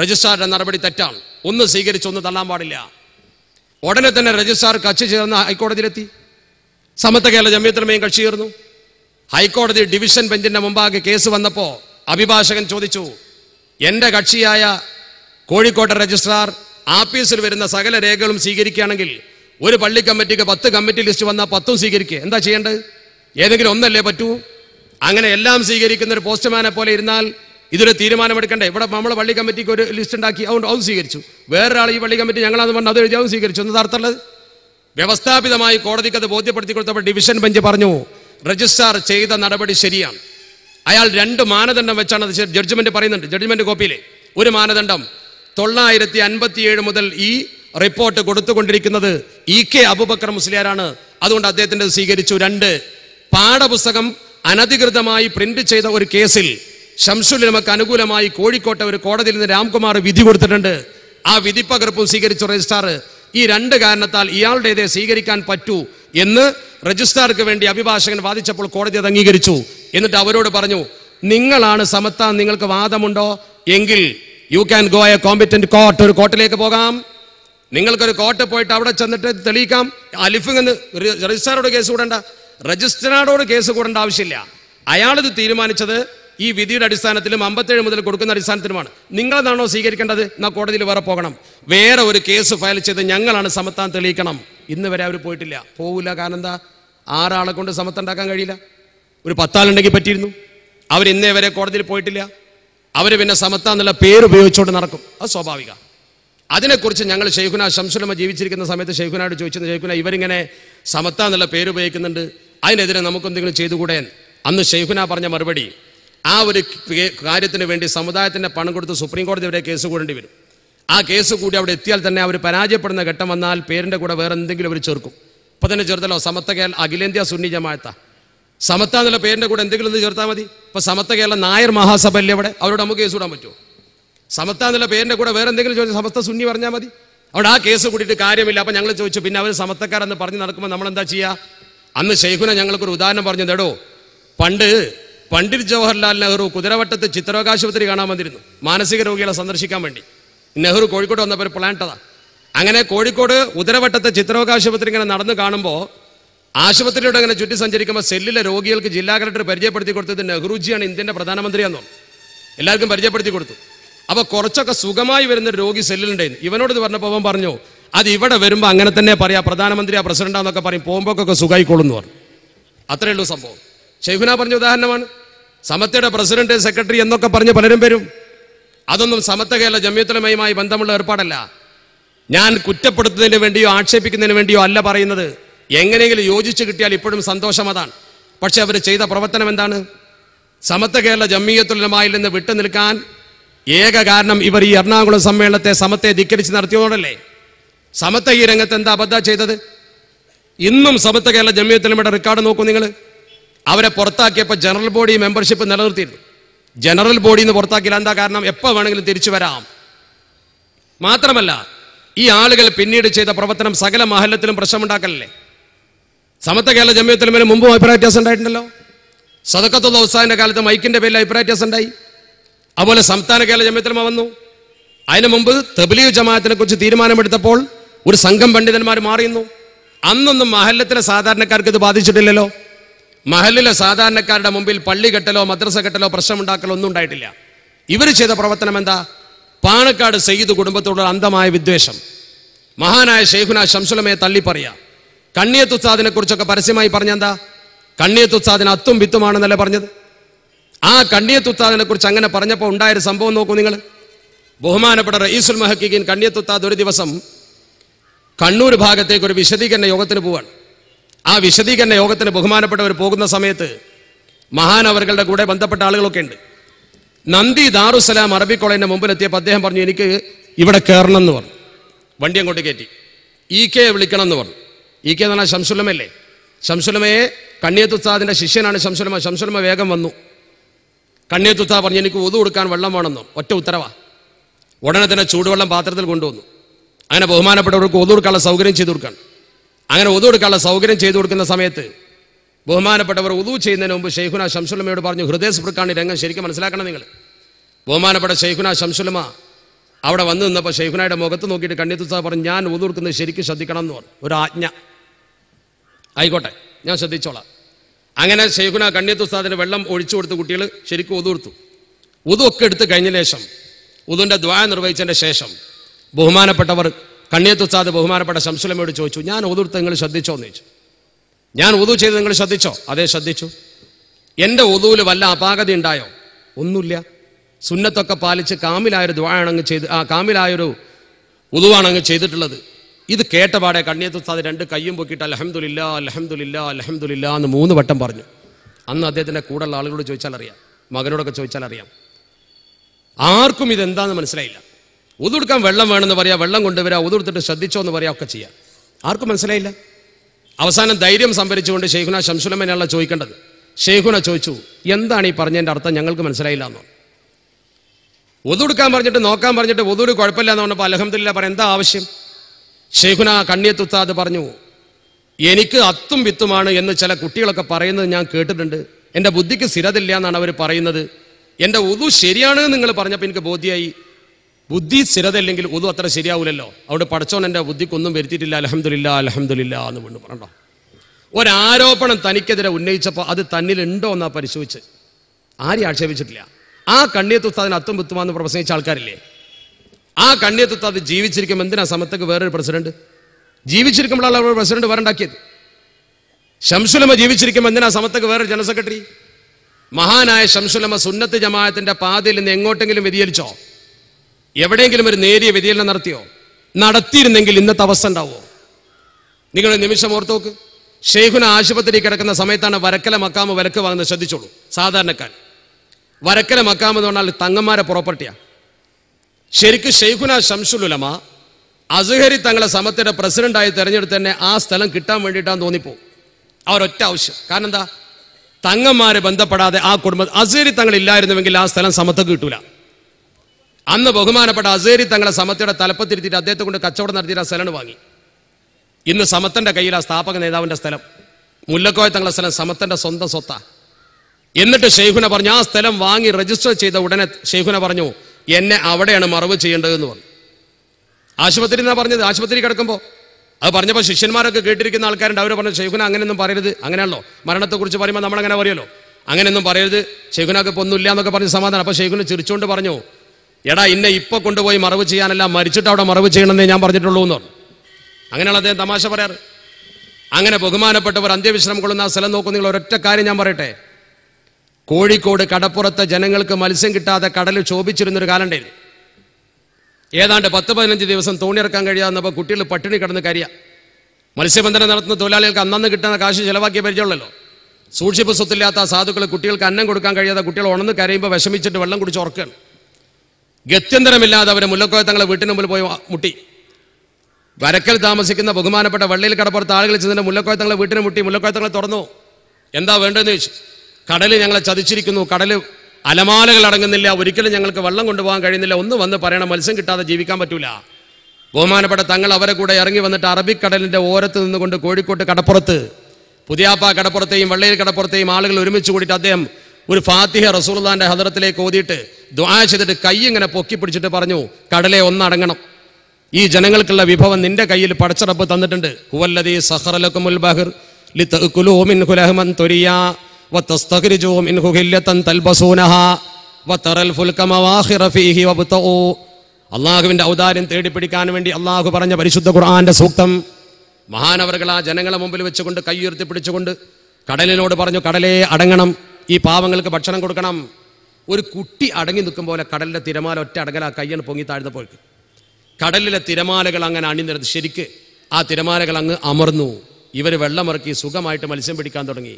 രജിസ്ട്രാറിന്റെ നടപടി തെറ്റാണ് ഒന്ന് സ്വീകരിച്ച് ഒന്ന് തള്ളാൻ പാടില്ല ഉടനെ തന്നെ രജിസ്ട്രാർ കക്ഷി ചേർന്ന് ഹൈക്കോടതിയിലെത്തി സമത്വ കേരള ജമീയത്തിനുമേയും കക്ഷി ചേർന്നു ഹൈക്കോടതി ഡിവിഷൻ ബെഞ്ചിന്റെ മുമ്പാകെ കേസ് വന്നപ്പോൾ അഭിഭാഷകൻ ചോദിച്ചു എൻ്റെ കക്ഷിയായ കോഴിക്കോട്ടെ രജിസ്ട്രാർ ആപ്പീസിൽ വരുന്ന സകല രേഖകളും സ്വീകരിക്കുകയാണെങ്കിൽ ഒരു പള്ളി കമ്മിറ്റിക്ക് പത്ത് കമ്മിറ്റി ലിസ്റ്റ് വന്നാൽ പത്തും സ്വീകരിക്കുക എന്താ ചെയ്യേണ്ടത് ഏതെങ്കിലും ഒന്നല്ലേ പറ്റൂ അങ്ങനെ എല്ലാം സ്വീകരിക്കുന്ന ഒരു പോസ്റ്റ്മാനെ പോലെ ഇരുന്നാൽ ഇതൊരു തീരുമാനമെടുക്കണ്ടേ ഇവിടെ നമ്മൾ പള്ളി കമ്മിറ്റിക്ക് ഒരു ലിസ്റ്റ് ഉണ്ടാക്കി അതുകൊണ്ട് അതും സ്വീകരിച്ചു വേറൊരാൾ ഈ പള്ളി കമ്മിറ്റി ഞങ്ങളത് പറഞ്ഞു അത് എഴുതി സ്വീകരിച്ചു എന്നത് അർത്ഥമുള്ളത് വ്യവസ്ഥാപിതമായി കോടതിക്ക് അത് ബോധ്യപ്പെടുത്തി കൊടുത്തപ്പോൾ ഡിവിഷൻ ബെഞ്ച് പറഞ്ഞു രജിസ്റ്റർ ചെയ്ത നടപടി ശരിയാണ് അയാൾ രണ്ട് മാനദണ്ഡം വെച്ചാണ് അത് ജഡ്ജ്മെന്റ് പറയുന്നുണ്ട് ജഡ്ജ്മെന്റ് കോപ്പിയിലെ ഒരു മാനദണ്ഡം തൊള്ളായിരത്തി അൻപത്തിയേഴ് മുതൽ ഈ റിപ്പോർട്ട് കൊടുത്തുകൊണ്ടിരിക്കുന്നത് ഇ കെ അബുബക്കർ മുസ്ലിയാരാണ് അതുകൊണ്ട് അദ്ദേഹത്തിൻ്റെ സ്വീകരിച്ചു രണ്ട് പാഠപുസ്തകം അനധികൃതമായി പ്രിന്റ് ചെയ്ത ഒരു കേസിൽ ഷംസുൽ നമുക്ക് അനുകൂലമായി കോഴിക്കോട്ടെ ഒരു കോടതിയിൽ നിന്ന് രാംകുമാർ വിധി കൊടുത്തിട്ടുണ്ട് ആ വിധിപ്പകർപ്പും സ്വീകരിച്ച രജിസ്ട്രാർ ഈ രണ്ട് കാരണത്താൽ ഇതേ സ്വീകരിക്കാൻ പറ്റൂ എന്ന് രജിസ്ട്രാർക്ക് വേണ്ടി അഭിഭാഷകൻ വാദിച്ചപ്പോൾ കോടതി അത് അംഗീകരിച്ചു എന്നിട്ട് അവരോട് പറഞ്ഞു നിങ്ങളാണ് സമത്ത നിങ്ങൾക്ക് വാദമുണ്ടോ എങ്കിൽ you can go a competent court ഒരു കോർട്ടിലേക്ക് പോകാം നിങ്ങൾക്കൊരു കോർട്ട് പോയിട്ട് അവിടെ ചെന്നിട്ട് തെളിയിക്കാം എന്ന് രജിസ്ട്രാറോട് കേസ് കൂടണ്ട രജിസ്ട്രാറോട് കേസ് കൂടേണ്ട ആവശ്യമില്ല അയാളിത് തീരുമാനിച്ചത് ഈ വിധിയുടെ അടിസ്ഥാനത്തിലും അമ്പത്തേഴ് മുതൽ കൊടുക്കുന്ന അടിസ്ഥാനത്തിലുമാണ് നിങ്ങളെന്നാണോ സ്വീകരിക്കേണ്ടത് എന്നാൽ കോടതിയിൽ വേറെ പോകണം വേറെ ഒരു കേസ് ഫയൽ ചെയ്ത് ഞങ്ങളാണ് സമത്വം തെളിയിക്കണം ഇന്ന് വരെ അവർ പോയിട്ടില്ല പോകില്ല കാരണം എന്താ ആറാളെ കൊണ്ട് സമത്വം ഉണ്ടാക്കാൻ കഴിയില്ല ഒരു പത്താളുണ്ടെങ്കിൽ പറ്റിയിരുന്നു അവരിന്നേ വരെ കോടതിയിൽ പോയിട്ടില്ല അവർ പിന്നെ സമത്വം എന്നുള്ള പേര് ഉപയോഗിച്ചുകൊണ്ട് നടക്കും അത് സ്വാഭാവിക അതിനെക്കുറിച്ച് ഞങ്ങൾ ഷെയ്ഖുന ശംസുലമ ജീവിച്ചിരിക്കുന്ന സമയത്ത് ഷെയ്ഖുനോട് ചോദിച്ചിരുന്നു ഷെയ്ഖുന ഇവരിങ്ങനെ സമത്വ എന്നുള്ള പേര് ഉപയോഗിക്കുന്നുണ്ട് അതിനെതിരെ നമുക്കെന്തെങ്കിലും ചെയ്തുകൂടെ അന്ന് ഷെയ്ഖുന പറഞ്ഞ മറുപടി ആ ഒരു കാര്യത്തിന് വേണ്ടി സമുദായത്തിൻ്റെ പണം കൊടുത്ത് സുപ്രീം കോടതി വരെ കേസ് കൂടേണ്ടി വരും ആ കേസ് കൂടി അവിടെ എത്തിയാൽ തന്നെ അവർ പരാജയപ്പെടുന്ന ഘട്ടം വന്നാൽ പേരിൻ്റെ കൂടെ വേറെ എന്തെങ്കിലും അവർ ചേർക്കും ഇപ്പം തന്നെ ചേർത്തല്ലോ സമത്ത കേരള അഖിലേന്ത്യാ സുന്നി ജമാഅത്ത സമത്ത എന്നുള്ള പേരിൻ്റെ കൂടെ എന്തെങ്കിലും ഒന്ന് ചേർത്താൽ മതി ഇപ്പം സമത്ത കേരള നായർ മഹാസഭ അല്ലേ അവിടെ അവരോട് നമുക്ക് കേസ് വിടാൻ പറ്റുമോ സമത്ത എന്നുള്ള പേരിൻ്റെ കൂടെ വേറെ എന്തെങ്കിലും ചോദിച്ചാൽ സമസ്ത സുന്നി പറഞ്ഞാൽ മതി അവിടെ ആ കേസ് കൂടിയിട്ട് കാര്യമില്ല അപ്പം ഞങ്ങൾ ചോദിച്ചു പിന്നെ അവർ സമത്തക്കാരെന്ന് പറഞ്ഞ് നടക്കുമ്പോൾ നമ്മൾ എന്താ ചെയ്യുക അന്ന് ഷെയ്ഖുനെ ഞങ്ങൾക്കൊരു ഉദാഹരണം പറഞ്ഞത് എടോ പണ്ട് പണ്ഡിറ്റ് ജവഹർലാൽ നെഹ്റു കുതിരവട്ടത്ത് ചിത്രാവകാശുപത്രി കാണാൻ വന്നിരുന്നു മാനസിക രോഗികളെ സന്ദർശിക്കാൻ വേണ്ടി നെഹ്റു കോഴിക്കോട് വന്നപ്പോൾ പ്ലാൻ ഇട്ടതാ അങ്ങനെ കോഴിക്കോട് ഉദരവട്ടത്തെ ചിത്രാവകാശുപത്രി ഇങ്ങനെ നടന്നു കാണുമ്പോൾ ആശുപത്രിയോട് അങ്ങനെ ചുറ്റി സഞ്ചരിക്കുമ്പോൾ സെല്ലിലെ രോഗികൾക്ക് ജില്ലാ കലക്ടർ പരിചയപ്പെടുത്തി കൊടുത്തത് നെഹ്റുജിയാണ് ഇന്ത്യൻ്റെ പ്രധാനമന്ത്രിയാന്നോ എല്ലാവർക്കും പരിചയപ്പെടുത്തി കൊടുത്തു അപ്പോൾ കുറച്ചൊക്കെ സുഖമായി വരുന്ന രോഗി സെല്ലിലുണ്ടായിരുന്നു ഇവനോട് ഇത് പറഞ്ഞപ്പോൾ അവൻ പറഞ്ഞു അത് ഇവിടെ വരുമ്പോൾ അങ്ങനെ തന്നെ പറയാം പ്രധാനമന്ത്രിയാ പ്രസിഡന്റാന്നൊക്കെ പറയും പോകുമ്പോഴൊക്കെ സുഖമായിക്കോളും എന്ന് പറഞ്ഞു അത്രയേ ഉള്ളൂ സംഭവം ഷെയ്ഖുന പറഞ്ഞ ഉദാഹരണമാണ് സമത്തയുടെ പ്രസിഡന്റ് സെക്രട്ടറി എന്നൊക്കെ പറഞ്ഞ് പലരും വരും അതൊന്നും സമത്ത കേരള ജമ്യത്തലമയുമായി ബന്ധമുള്ള ഏർപ്പാടല്ല ഞാൻ കുറ്റപ്പെടുത്തുന്നതിന് വേണ്ടിയോ ആക്ഷേപിക്കുന്നതിന് വേണ്ടിയോ അല്ല പറയുന്നത് എങ്ങനെയെങ്കിലും യോജിച്ച് കിട്ടിയാൽ ഇപ്പോഴും സന്തോഷം അതാണ് പക്ഷെ അവർ ചെയ്ത പ്രവർത്തനം എന്താണ് സമത്ത കേരള ജമ്മീയത്തുലമായിൽ നിന്ന് വിട്ടു നിൽക്കാൻ ഏക കാരണം ഇവർ ഈ എറണാകുളം സമ്മേളനത്തെ സമത്തെ ധിക്കരിച്ച് നടത്തിയതോടല്ലേ സമത്ത ഈ രംഗത്ത് എന്താ അബദ്ധ ചെയ്തത് ഇന്നും സമത്ത കേരള ജമ്മീയത്തുലമയുടെ റെക്കോർഡ് നോക്കൂ നിങ്ങൾ അവരെ പുറത്താക്കിയപ്പോൾ ജനറൽ ബോഡി മെമ്പർഷിപ്പ് നിലനിർത്തിയിരുന്നു ജനറൽ ബോഡി നിന്ന് പുറത്താക്കിയില്ല എന്താ കാരണം എപ്പോൾ വേണമെങ്കിലും തിരിച്ചു വരാം മാത്രമല്ല ഈ ആളുകൾ പിന്നീട് ചെയ്ത പ്രവർത്തനം സകല മഹലത്തിലും പ്രശ്നമുണ്ടാക്കലല്ലേ സമത്വ കേരള ജമ്യത്തിലും മേലെ മുമ്പും അഭിപ്രായ വ്യത്യാസം ഉണ്ടായിട്ടുണ്ടല്ലോ സദക്കത്തുള്ള ഉത്സാഹിന്റെ കാലത്ത് മൈക്കിന്റെ പേരിൽ അഭിപ്രായ വ്യത്യാസം ഉണ്ടായി അതുപോലെ സംസ്ഥാന കേരള ജമ്യത്തിലും വന്നു അതിനു മുമ്പ് തബ്ലീഗ് ജമാഅത്തിനെ കുറിച്ച് തീരുമാനമെടുത്തപ്പോൾ ഒരു സംഘം പണ്ഡിതന്മാർ മാറിയുന്നു അന്നൊന്നും മഹല്ലത്തിലെ സാധാരണക്കാർക്ക് ഇത് ബാധിച്ചിട്ടില്ലല്ലോ മഹലിലെ സാധാരണക്കാരുടെ മുമ്പിൽ പള്ളി കെട്ടലോ മദ്രസ കെട്ടലോ പ്രശ്നമുണ്ടാക്കലോ ഒന്നും ഉണ്ടായിട്ടില്ല ഇവർ ചെയ്ത പ്രവർത്തനം എന്താ പാണക്കാട് സയ്യിദ് കുടുംബത്തോടുള്ള അന്ധമായ വിദ്വേഷം മഹാനായ ഷെയ്ഖുന ശംസുലമയെ തള്ളിപ്പറിയ കണ്ണിയത്ത് കുറിച്ചൊക്കെ പരസ്യമായി പറഞ്ഞെന്താ കണ്ണിയത്ത് ഉസ്താദിന് അത്തും വിത്തുമാണെന്നല്ലേ പറഞ്ഞത് ആ കണ്ണിയത്ത് കുറിച്ച് അങ്ങനെ പറഞ്ഞപ്പോൾ ഉണ്ടായൊരു സംഭവം നോക്കൂ നിങ്ങൾ ബഹുമാനപ്പെട്ട റയീസുൽ മഹക്കീൻ കണ്ണിയത്ത് ഉസ്താദ് ഒരു ദിവസം കണ്ണൂർ ഭാഗത്തേക്ക് ഒരു വിശദീകരണ യോഗത്തിന് പോവാണ് ആ വിശദീകരണ യോഗത്തിന് ബഹുമാനപ്പെട്ടവർ പോകുന്ന സമയത്ത് മഹാനവറുകളുടെ കൂടെ ബന്ധപ്പെട്ട ആളുകളൊക്കെ ഉണ്ട് നന്ദി ദാറുസലാം അറബി മുമ്പിൽ എത്തിയപ്പോൾ അദ്ദേഹം പറഞ്ഞു എനിക്ക് ഇവിടെ കയറണം എന്ന് പറഞ്ഞു വണ്ടി അങ്ങോട്ട് കയറ്റി ഇ കെ വിളിക്കണം എന്ന് പറഞ്ഞു ഇ കെ എന്ന് പറഞ്ഞാൽ ശംസുലമല്ലേ ശംസുലമയെ കണ്ണിയത്ത് ഉസ്താദിന്റെ ശിഷ്യനാണ് ശംസുലമ ശംസുലമ വേഗം വന്നു കണ്ണിയത്ത് ഉസ്താദ് പറഞ്ഞു എനിക്ക് ഒതു കൊടുക്കാൻ വെള്ളം വേണമെന്നു ഒറ്റ ഉത്തരവാ ഉടനെ തന്നെ ചൂടുവെള്ളം പാത്രത്തിൽ കൊണ്ടുവന്നു അങ്ങനെ ബഹുമാനപ്പെട്ടവർക്ക് ഒതു കൊടുക്കാനുള്ള സൗകര്യം ചെയ്തു കൊടുക്കണം അങ്ങനെ ഉതു എടുക്കാനുള്ള സൗകര്യം ചെയ്തു കൊടുക്കുന്ന സമയത്ത് ബഹുമാനപ്പെട്ടവർ ഉതു ചെയ്യുന്നതിന് മുമ്പ് ഷെയ്ഖുന ശംസുലമയോട് പറഞ്ഞു ഹൃദയ സ്പൃക്കാണ് രംഗം ശരിക്കും മനസ്സിലാക്കണം നിങ്ങൾ ബഹുമാനപ്പെട്ട ഷെയ്ഖുന ശംസുലമ അവിടെ വന്നു നിന്നപ്പോൾ ഷെയ്ഖുനയുടെ മുഖത്ത് നോക്കിയിട്ട് കണ്ണിത്തുസ പറഞ്ഞു ഞാൻ ഉതു കൊടുക്കുന്നത് ശരിക്കും ശ്രദ്ധിക്കണം എന്ന് പറഞ്ഞു ഒരു ആജ്ഞ ആയിക്കോട്ടെ ഞാൻ ശ്രദ്ധിച്ചോളാം അങ്ങനെ ഷെയ്ഖുന കണ്ണിത്തുസ്താദിന് വെള്ളം ഒഴിച്ചു കൊടുത്ത് കുട്ടികൾ ശരിക്കും ഉതുർത്തു ഉതു ഒക്കെ എടുത്ത് കഴിഞ്ഞ ശേഷം ഉതുവിൻ്റെ ദ്വായ നിർവഹിച്ചതിൻ്റെ ശേഷം ബഹുമാനപ്പെട്ടവർ കണ്ണിയത്തുസാദ് ബഹുമാനപ്പെട്ട ശംസുലമ്മയോട് ചോദിച്ചു ഞാൻ ഓതുടുത്ത് നിങ്ങൾ ശ്രദ്ധിച്ചോ എന്ന് ചോദിച്ചു ഞാൻ ഉതു ചെയ്ത് നിങ്ങൾ ശ്രദ്ധിച്ചോ അതേ ശ്രദ്ധിച്ചു എൻ്റെ ഉതുവിൽ വല്ല അപാകത ഉണ്ടായോ ഒന്നുമില്ല സുന്നത്തൊക്കെ പാലിച്ച് കാമിലായൊരു ദ്വാണങ്ങ് ചെയ്ത് ആ കാമിലായൊരു ഉതുവാണ് അങ്ങ് ചെയ്തിട്ടുള്ളത് ഇത് കേട്ടപാടെ കണ്ണിയത്തുസ്താദ് രണ്ട് കയ്യും പൊക്കിയിട്ട് അലഹമുല്ല അലഹമുല്ല അലഹമുല്ല എന്ന് മൂന്ന് വട്ടം പറഞ്ഞു അന്ന് അദ്ദേഹത്തിൻ്റെ കൂടെയുള്ള ആളുകളോട് ചോദിച്ചാൽ അറിയാം മകനോടൊക്കെ ചോദിച്ചാൽ അറിയാം ആർക്കും ഇതെന്താന്ന് മനസ്സിലായില്ല ഉതുടുക്കാൻ വെള്ളം വേണമെന്ന് പറയാം വെള്ളം കൊണ്ടുവരാം ഉതുടുത്തിട്ട് ശ്രദ്ധിച്ചോ എന്ന് പറയാം ഒക്കെ ചെയ്യാം ആർക്കും മനസ്സിലായില്ല അവസാനം ധൈര്യം സംഭരിച്ചുകൊണ്ട് ഷെയ്ഖുന ശംസുലമ്മനാണല്ല ചോദിക്കേണ്ടത് ഷെയ്ഖുന ചോദിച്ചു എന്താണ് ഈ പറഞ്ഞതിൻ്റെ അർത്ഥം ഞങ്ങൾക്ക് മനസ്സിലായില്ല എന്നോ ഒതുടുക്കാൻ പറഞ്ഞിട്ട് നോക്കാൻ പറഞ്ഞിട്ട് ഒതുട് കുഴപ്പമില്ല എന്ന് പറഞ്ഞപ്പോൾ അലഹമില്ല പറയാം എന്താ ആവശ്യം ഷെയ്ഖുന കണ്ണിയത്തുത്താത് പറഞ്ഞു എനിക്ക് അത്തും വിത്തുമാണ് എന്ന് ചില കുട്ടികളൊക്കെ പറയുന്നത് ഞാൻ കേട്ടിട്ടുണ്ട് എൻ്റെ ബുദ്ധിക്ക് സ്ഥിരതില്ല എന്നാണ് അവർ പറയുന്നത് എൻ്റെ ഉതു ശരിയാണ് നിങ്ങൾ പറഞ്ഞപ്പോൾ എനിക്ക് ബോധ്യമായി ബുദ്ധി സ്ഥിരതയില്ലെങ്കിൽ ഒന്നും അത്ര ശരിയാവില്ലല്ലോ അവിടെ പഠിച്ചോൻ എൻ്റെ ബുദ്ധിക്കൊന്നും വരുത്തിയിട്ടില്ല അലഹമില്ല അലഹമില്ല എന്ന് വീണ്ടും പറഞ്ഞോ ഒരാരോപണം തനിക്കെതിരെ ഉന്നയിച്ചപ്പോൾ അത് തന്നിലുണ്ടോ എന്നാ പരിശോധിച്ച് ആരെയും ആക്ഷേപിച്ചിട്ടില്ല ആ കണ്ണിയത്ത് ഉസ്താദിന് അത്തും പുത്തുമാന്ന് പ്രസംഗിച്ച ആൾക്കാരില്ലേ ആ കണ്ണിയത്ത് ഉസ്താദ് ജീവിച്ചിരിക്കും എന്തിനാ സമത്തേക്ക് വേറൊരു പ്രസിഡന്റ് ജീവിച്ചിരിക്കുമ്പോഴാണ് അവർ പ്രസിഡന്റ് വേറുണ്ടാക്കിയത് ഷംസുലമ ജീവിച്ചിരിക്കുമ്പോൾ എന്തിനാ സമത്തേക്ക് വേറൊരു ജനറൽ സെക്രട്ടറി മഹാനായ ഷംസുലമ സുന്നത്ത് ജമാഅത്തിന്റെ പാതയിൽ നിന്ന് എങ്ങോട്ടെങ്കിലും വ്യതിയലിച്ചോ എവിടെയെങ്കിലും ഒരു നേരിയ വ്യതിചലനം നടത്തിയോ നടത്തിയിരുന്നെങ്കിൽ ഇന്നത്തെ അവസ്ഥ ഉണ്ടാവുമോ നിങ്ങൾ നിമിഷം നോക്ക് ഷെയ്ഖുന ആശുപത്രി കിടക്കുന്ന സമയത്താണ് വരക്കല മക്കാമ് വിലക്ക് വാങ്ങുന്നത് ശ്രദ്ധിച്ചോളൂ സാധാരണക്കാർ വരക്കല മക്കാമെന്ന് എന്ന് പറഞ്ഞാൽ തങ്ങന്മാരെ പുറപ്പെട്ടിയാ ശരിക്കും ഷെയ്ഖുന ഷംസുലുലമ അസുഹരി തങ്ങളെ സമത്തിന്റെ പ്രസിഡന്റായി തെരഞ്ഞെടുത്ത് തന്നെ ആ സ്ഥലം കിട്ടാൻ വേണ്ടിയിട്ടാന്ന് തോന്നിപ്പോവും അവരൊറ്റ ആവശ്യം കാരണം എന്താ തങ്ങന്മാരെ ബന്ധപ്പെടാതെ ആ കുടുംബം അസുഹരി തങ്ങൾ ഇല്ലായിരുന്നുവെങ്കിൽ ആ സ്ഥലം സമത്തക്ക് കിട്ടൂല അന്ന് ബഹുമാനപ്പെട്ട അസേരി തങ്ങളെ സമത്തയുടെ തലപ്പത്തിരുത്തിയിട്ട് അദ്ദേഹത്തെ കൊണ്ട് കച്ചവടം നടത്തിയിട്ട് ആ സ്ഥലം വാങ്ങി ഇന്ന് സമത്തന്റെ കയ്യിൽ ആ സ്ഥാപക നേതാവിന്റെ സ്ഥലം മുല്ലക്കോയ തങ്ങളെ സ്ഥലം സമത്തന്റെ സ്വന്തം സ്വത്താ എന്നിട്ട് ഷെയ്ഖുന പറഞ്ഞു ആ സ്ഥലം വാങ്ങി രജിസ്റ്റർ ചെയ്ത ഉടനെ ഷെയ്ഖുന പറഞ്ഞു എന്നെ അവിടെയാണ് മറവ് ചെയ്യേണ്ടതെന്ന് പറഞ്ഞു ആശുപത്രി എന്നാ പറഞ്ഞത് ആശുപത്രി കിടക്കുമ്പോൾ അത് പറഞ്ഞപ്പോൾ ശിഷ്യന്മാരൊക്കെ കേട്ടിരിക്കുന്ന ആൾക്കാരുണ്ട് അവർ പറഞ്ഞു ഷെയ്ഖുന അങ്ങനെയൊന്നും പറയരുത് അങ്ങനെയാണല്ലോ മരണത്തെക്കുറിച്ച് പറയുമ്പോൾ നമ്മളങ്ങനെ പറയുമല്ലോ അങ്ങനെയൊന്നും പറയരുത് ഷെയ്ഖുനൊക്കെ ഒന്നുമില്ല എന്നൊക്കെ പറഞ്ഞ് സമാധാനം അപ്പോൾ ഷെയ്ഖുന ചിരിച്ചുകൊണ്ട് പറഞ്ഞു എടാ ഇന്നെ ഇപ്പൊ കൊണ്ടുപോയി മറവ് ചെയ്യാനല്ല മരിച്ചിട്ട് അവിടെ മറവ് ചെയ്യണമെന്നേ ഞാൻ പറഞ്ഞിട്ടുള്ളൂ എന്ന് പറഞ്ഞു അങ്ങനെയാണ് അദ്ദേഹം തമാശ പറയാറ് അങ്ങനെ ബഹുമാനപ്പെട്ടവർ അന്ത്യവിശ്രമം കൊള്ളുന്ന ആ സ്ഥലം നോക്കുന്ന നിങ്ങൾ ഒരൊറ്റ കാര്യം ഞാൻ പറയട്ടെ കോഴിക്കോട് കടപ്പുറത്തെ ജനങ്ങൾക്ക് മത്സ്യം കിട്ടാതെ കടൽ ശോഭിച്ചിരുന്നൊരു കാലണ്ടായിരുന്നു ഏതാണ്ട് പത്ത് പതിനഞ്ച് ദിവസം തോണിയിറക്കാൻ കഴിയാവുന്നപ്പോൾ കുട്ടികൾ പട്ടിണി കിടന്ന് കരിയ മത്സ്യബന്ധനം നടത്തുന്ന തൊഴിലാളികൾക്ക് അന്നന്ന് കിട്ടുന്ന കാശ് ചിലവാക്കിയ പരിചയമുള്ളല്ലോ സൂക്ഷിപ്പ് സ്വത്തില്ലാത്ത സാധുക്കൾ കുട്ടികൾക്ക് അന്നം കൊടുക്കാൻ കഴിയാതെ കുട്ടികൾ ഉണന്ന് കരയുമ്പോൾ വിഷമിച്ചിട്ട് വെള്ളം കുടിച്ച് ഉറക്കുകയാണ് ഗത്യന്തരമില്ലാതെ അവർ മുല്ലക്കോയ തങ്ങളെ വീട്ടിന് മുമ്പിൽ പോയി മുട്ടി വരക്കൽ താമസിക്കുന്ന ബഹുമാനപ്പെട്ട വള്ളിയിൽ കടപ്പുറത്ത് ആളുകൾ ചെന്നിട്ട് മുല്ലക്കോയ തങ്ങളെ വീട്ടിന് മുട്ടി മുല്ലക്കോയ തങ്ങളെ തുറന്നു എന്താ വേണ്ടതെന്ന് ചോദിച്ചു കടൽ ഞങ്ങളെ ചതിച്ചിരിക്കുന്നു കടൽ അലമാലകൾ അടങ്ങുന്നില്ല ഒരിക്കലും ഞങ്ങൾക്ക് വെള്ളം കൊണ്ടുപോകാൻ കഴിയുന്നില്ല ഒന്ന് വന്ന് പറയണം മത്സ്യം കിട്ടാതെ ജീവിക്കാൻ പറ്റൂല ബഹുമാനപ്പെട്ട തങ്ങൾ അവരെ കൂടെ ഇറങ്ങി വന്നിട്ട് അറബിക്കടലിൻ്റെ ഓരത്ത് നിന്നുകൊണ്ട് കോഴിക്കോട്ട് കടപ്പുറത്ത് പുതിയാപ്പ കടപ്പുറത്തെയും വള്ളയിൽ കടപ്പുറത്തെയും ആളുകൾ ഒരുമിച്ച് കൂടിയിട്ട് അദ്ദേഹം ഒരു ഫാത്തിഹ റസൂൽദാന്റെ ഹദറത്തിലേക്ക് ഓതിയിട്ട് ദ്വാ ചെയ്തിട്ട് കൈ ഇങ്ങനെ പൊക്കി പിടിച്ചിട്ട് പറഞ്ഞു കടലെ ഒന്നടങ്ങണം ഈ ജനങ്ങൾക്കുള്ള വിഭവം നിന്റെ കയ്യിൽ പടച്ചറപ്പ് തന്നിട്ടുണ്ട് വതറൽ ഫുൽക ഫീഹി അള്ളാഹുവിന്റെ ഔദാര്യം തേടിപ്പിടിക്കാൻ വേണ്ടി അള്ളാഹു പറഞ്ഞ പരിശുദ്ധ ഖുർആന്റെ സൂക്തം മഹാനവറുകൾ ആ ജനങ്ങളെ മുമ്പിൽ വെച്ചുകൊണ്ട് കൈയുയർത്തി പിടിച്ചുകൊണ്ട് കടലിനോട് പറഞ്ഞു കടലേ അടങ്ങണം ഈ പാവങ്ങൾക്ക് ഭക്ഷണം കൊടുക്കണം ഒരു കുട്ടി അടങ്ങി നിൽക്കും പോലെ കടലിലെ തിരമാല ഒറ്റ ആ കയ്യാണ് പൊങ്ങി പോയിട്ട് കടലിലെ തിരമാലകൾ അങ്ങനെ അണിനിരത്ത് ശരിക്ക് ആ തിരമാലകൾ അങ്ങ് അമർന്നു ഇവർ വെള്ളമിറക്കി സുഖമായിട്ട് മത്സ്യം പിടിക്കാൻ തുടങ്ങി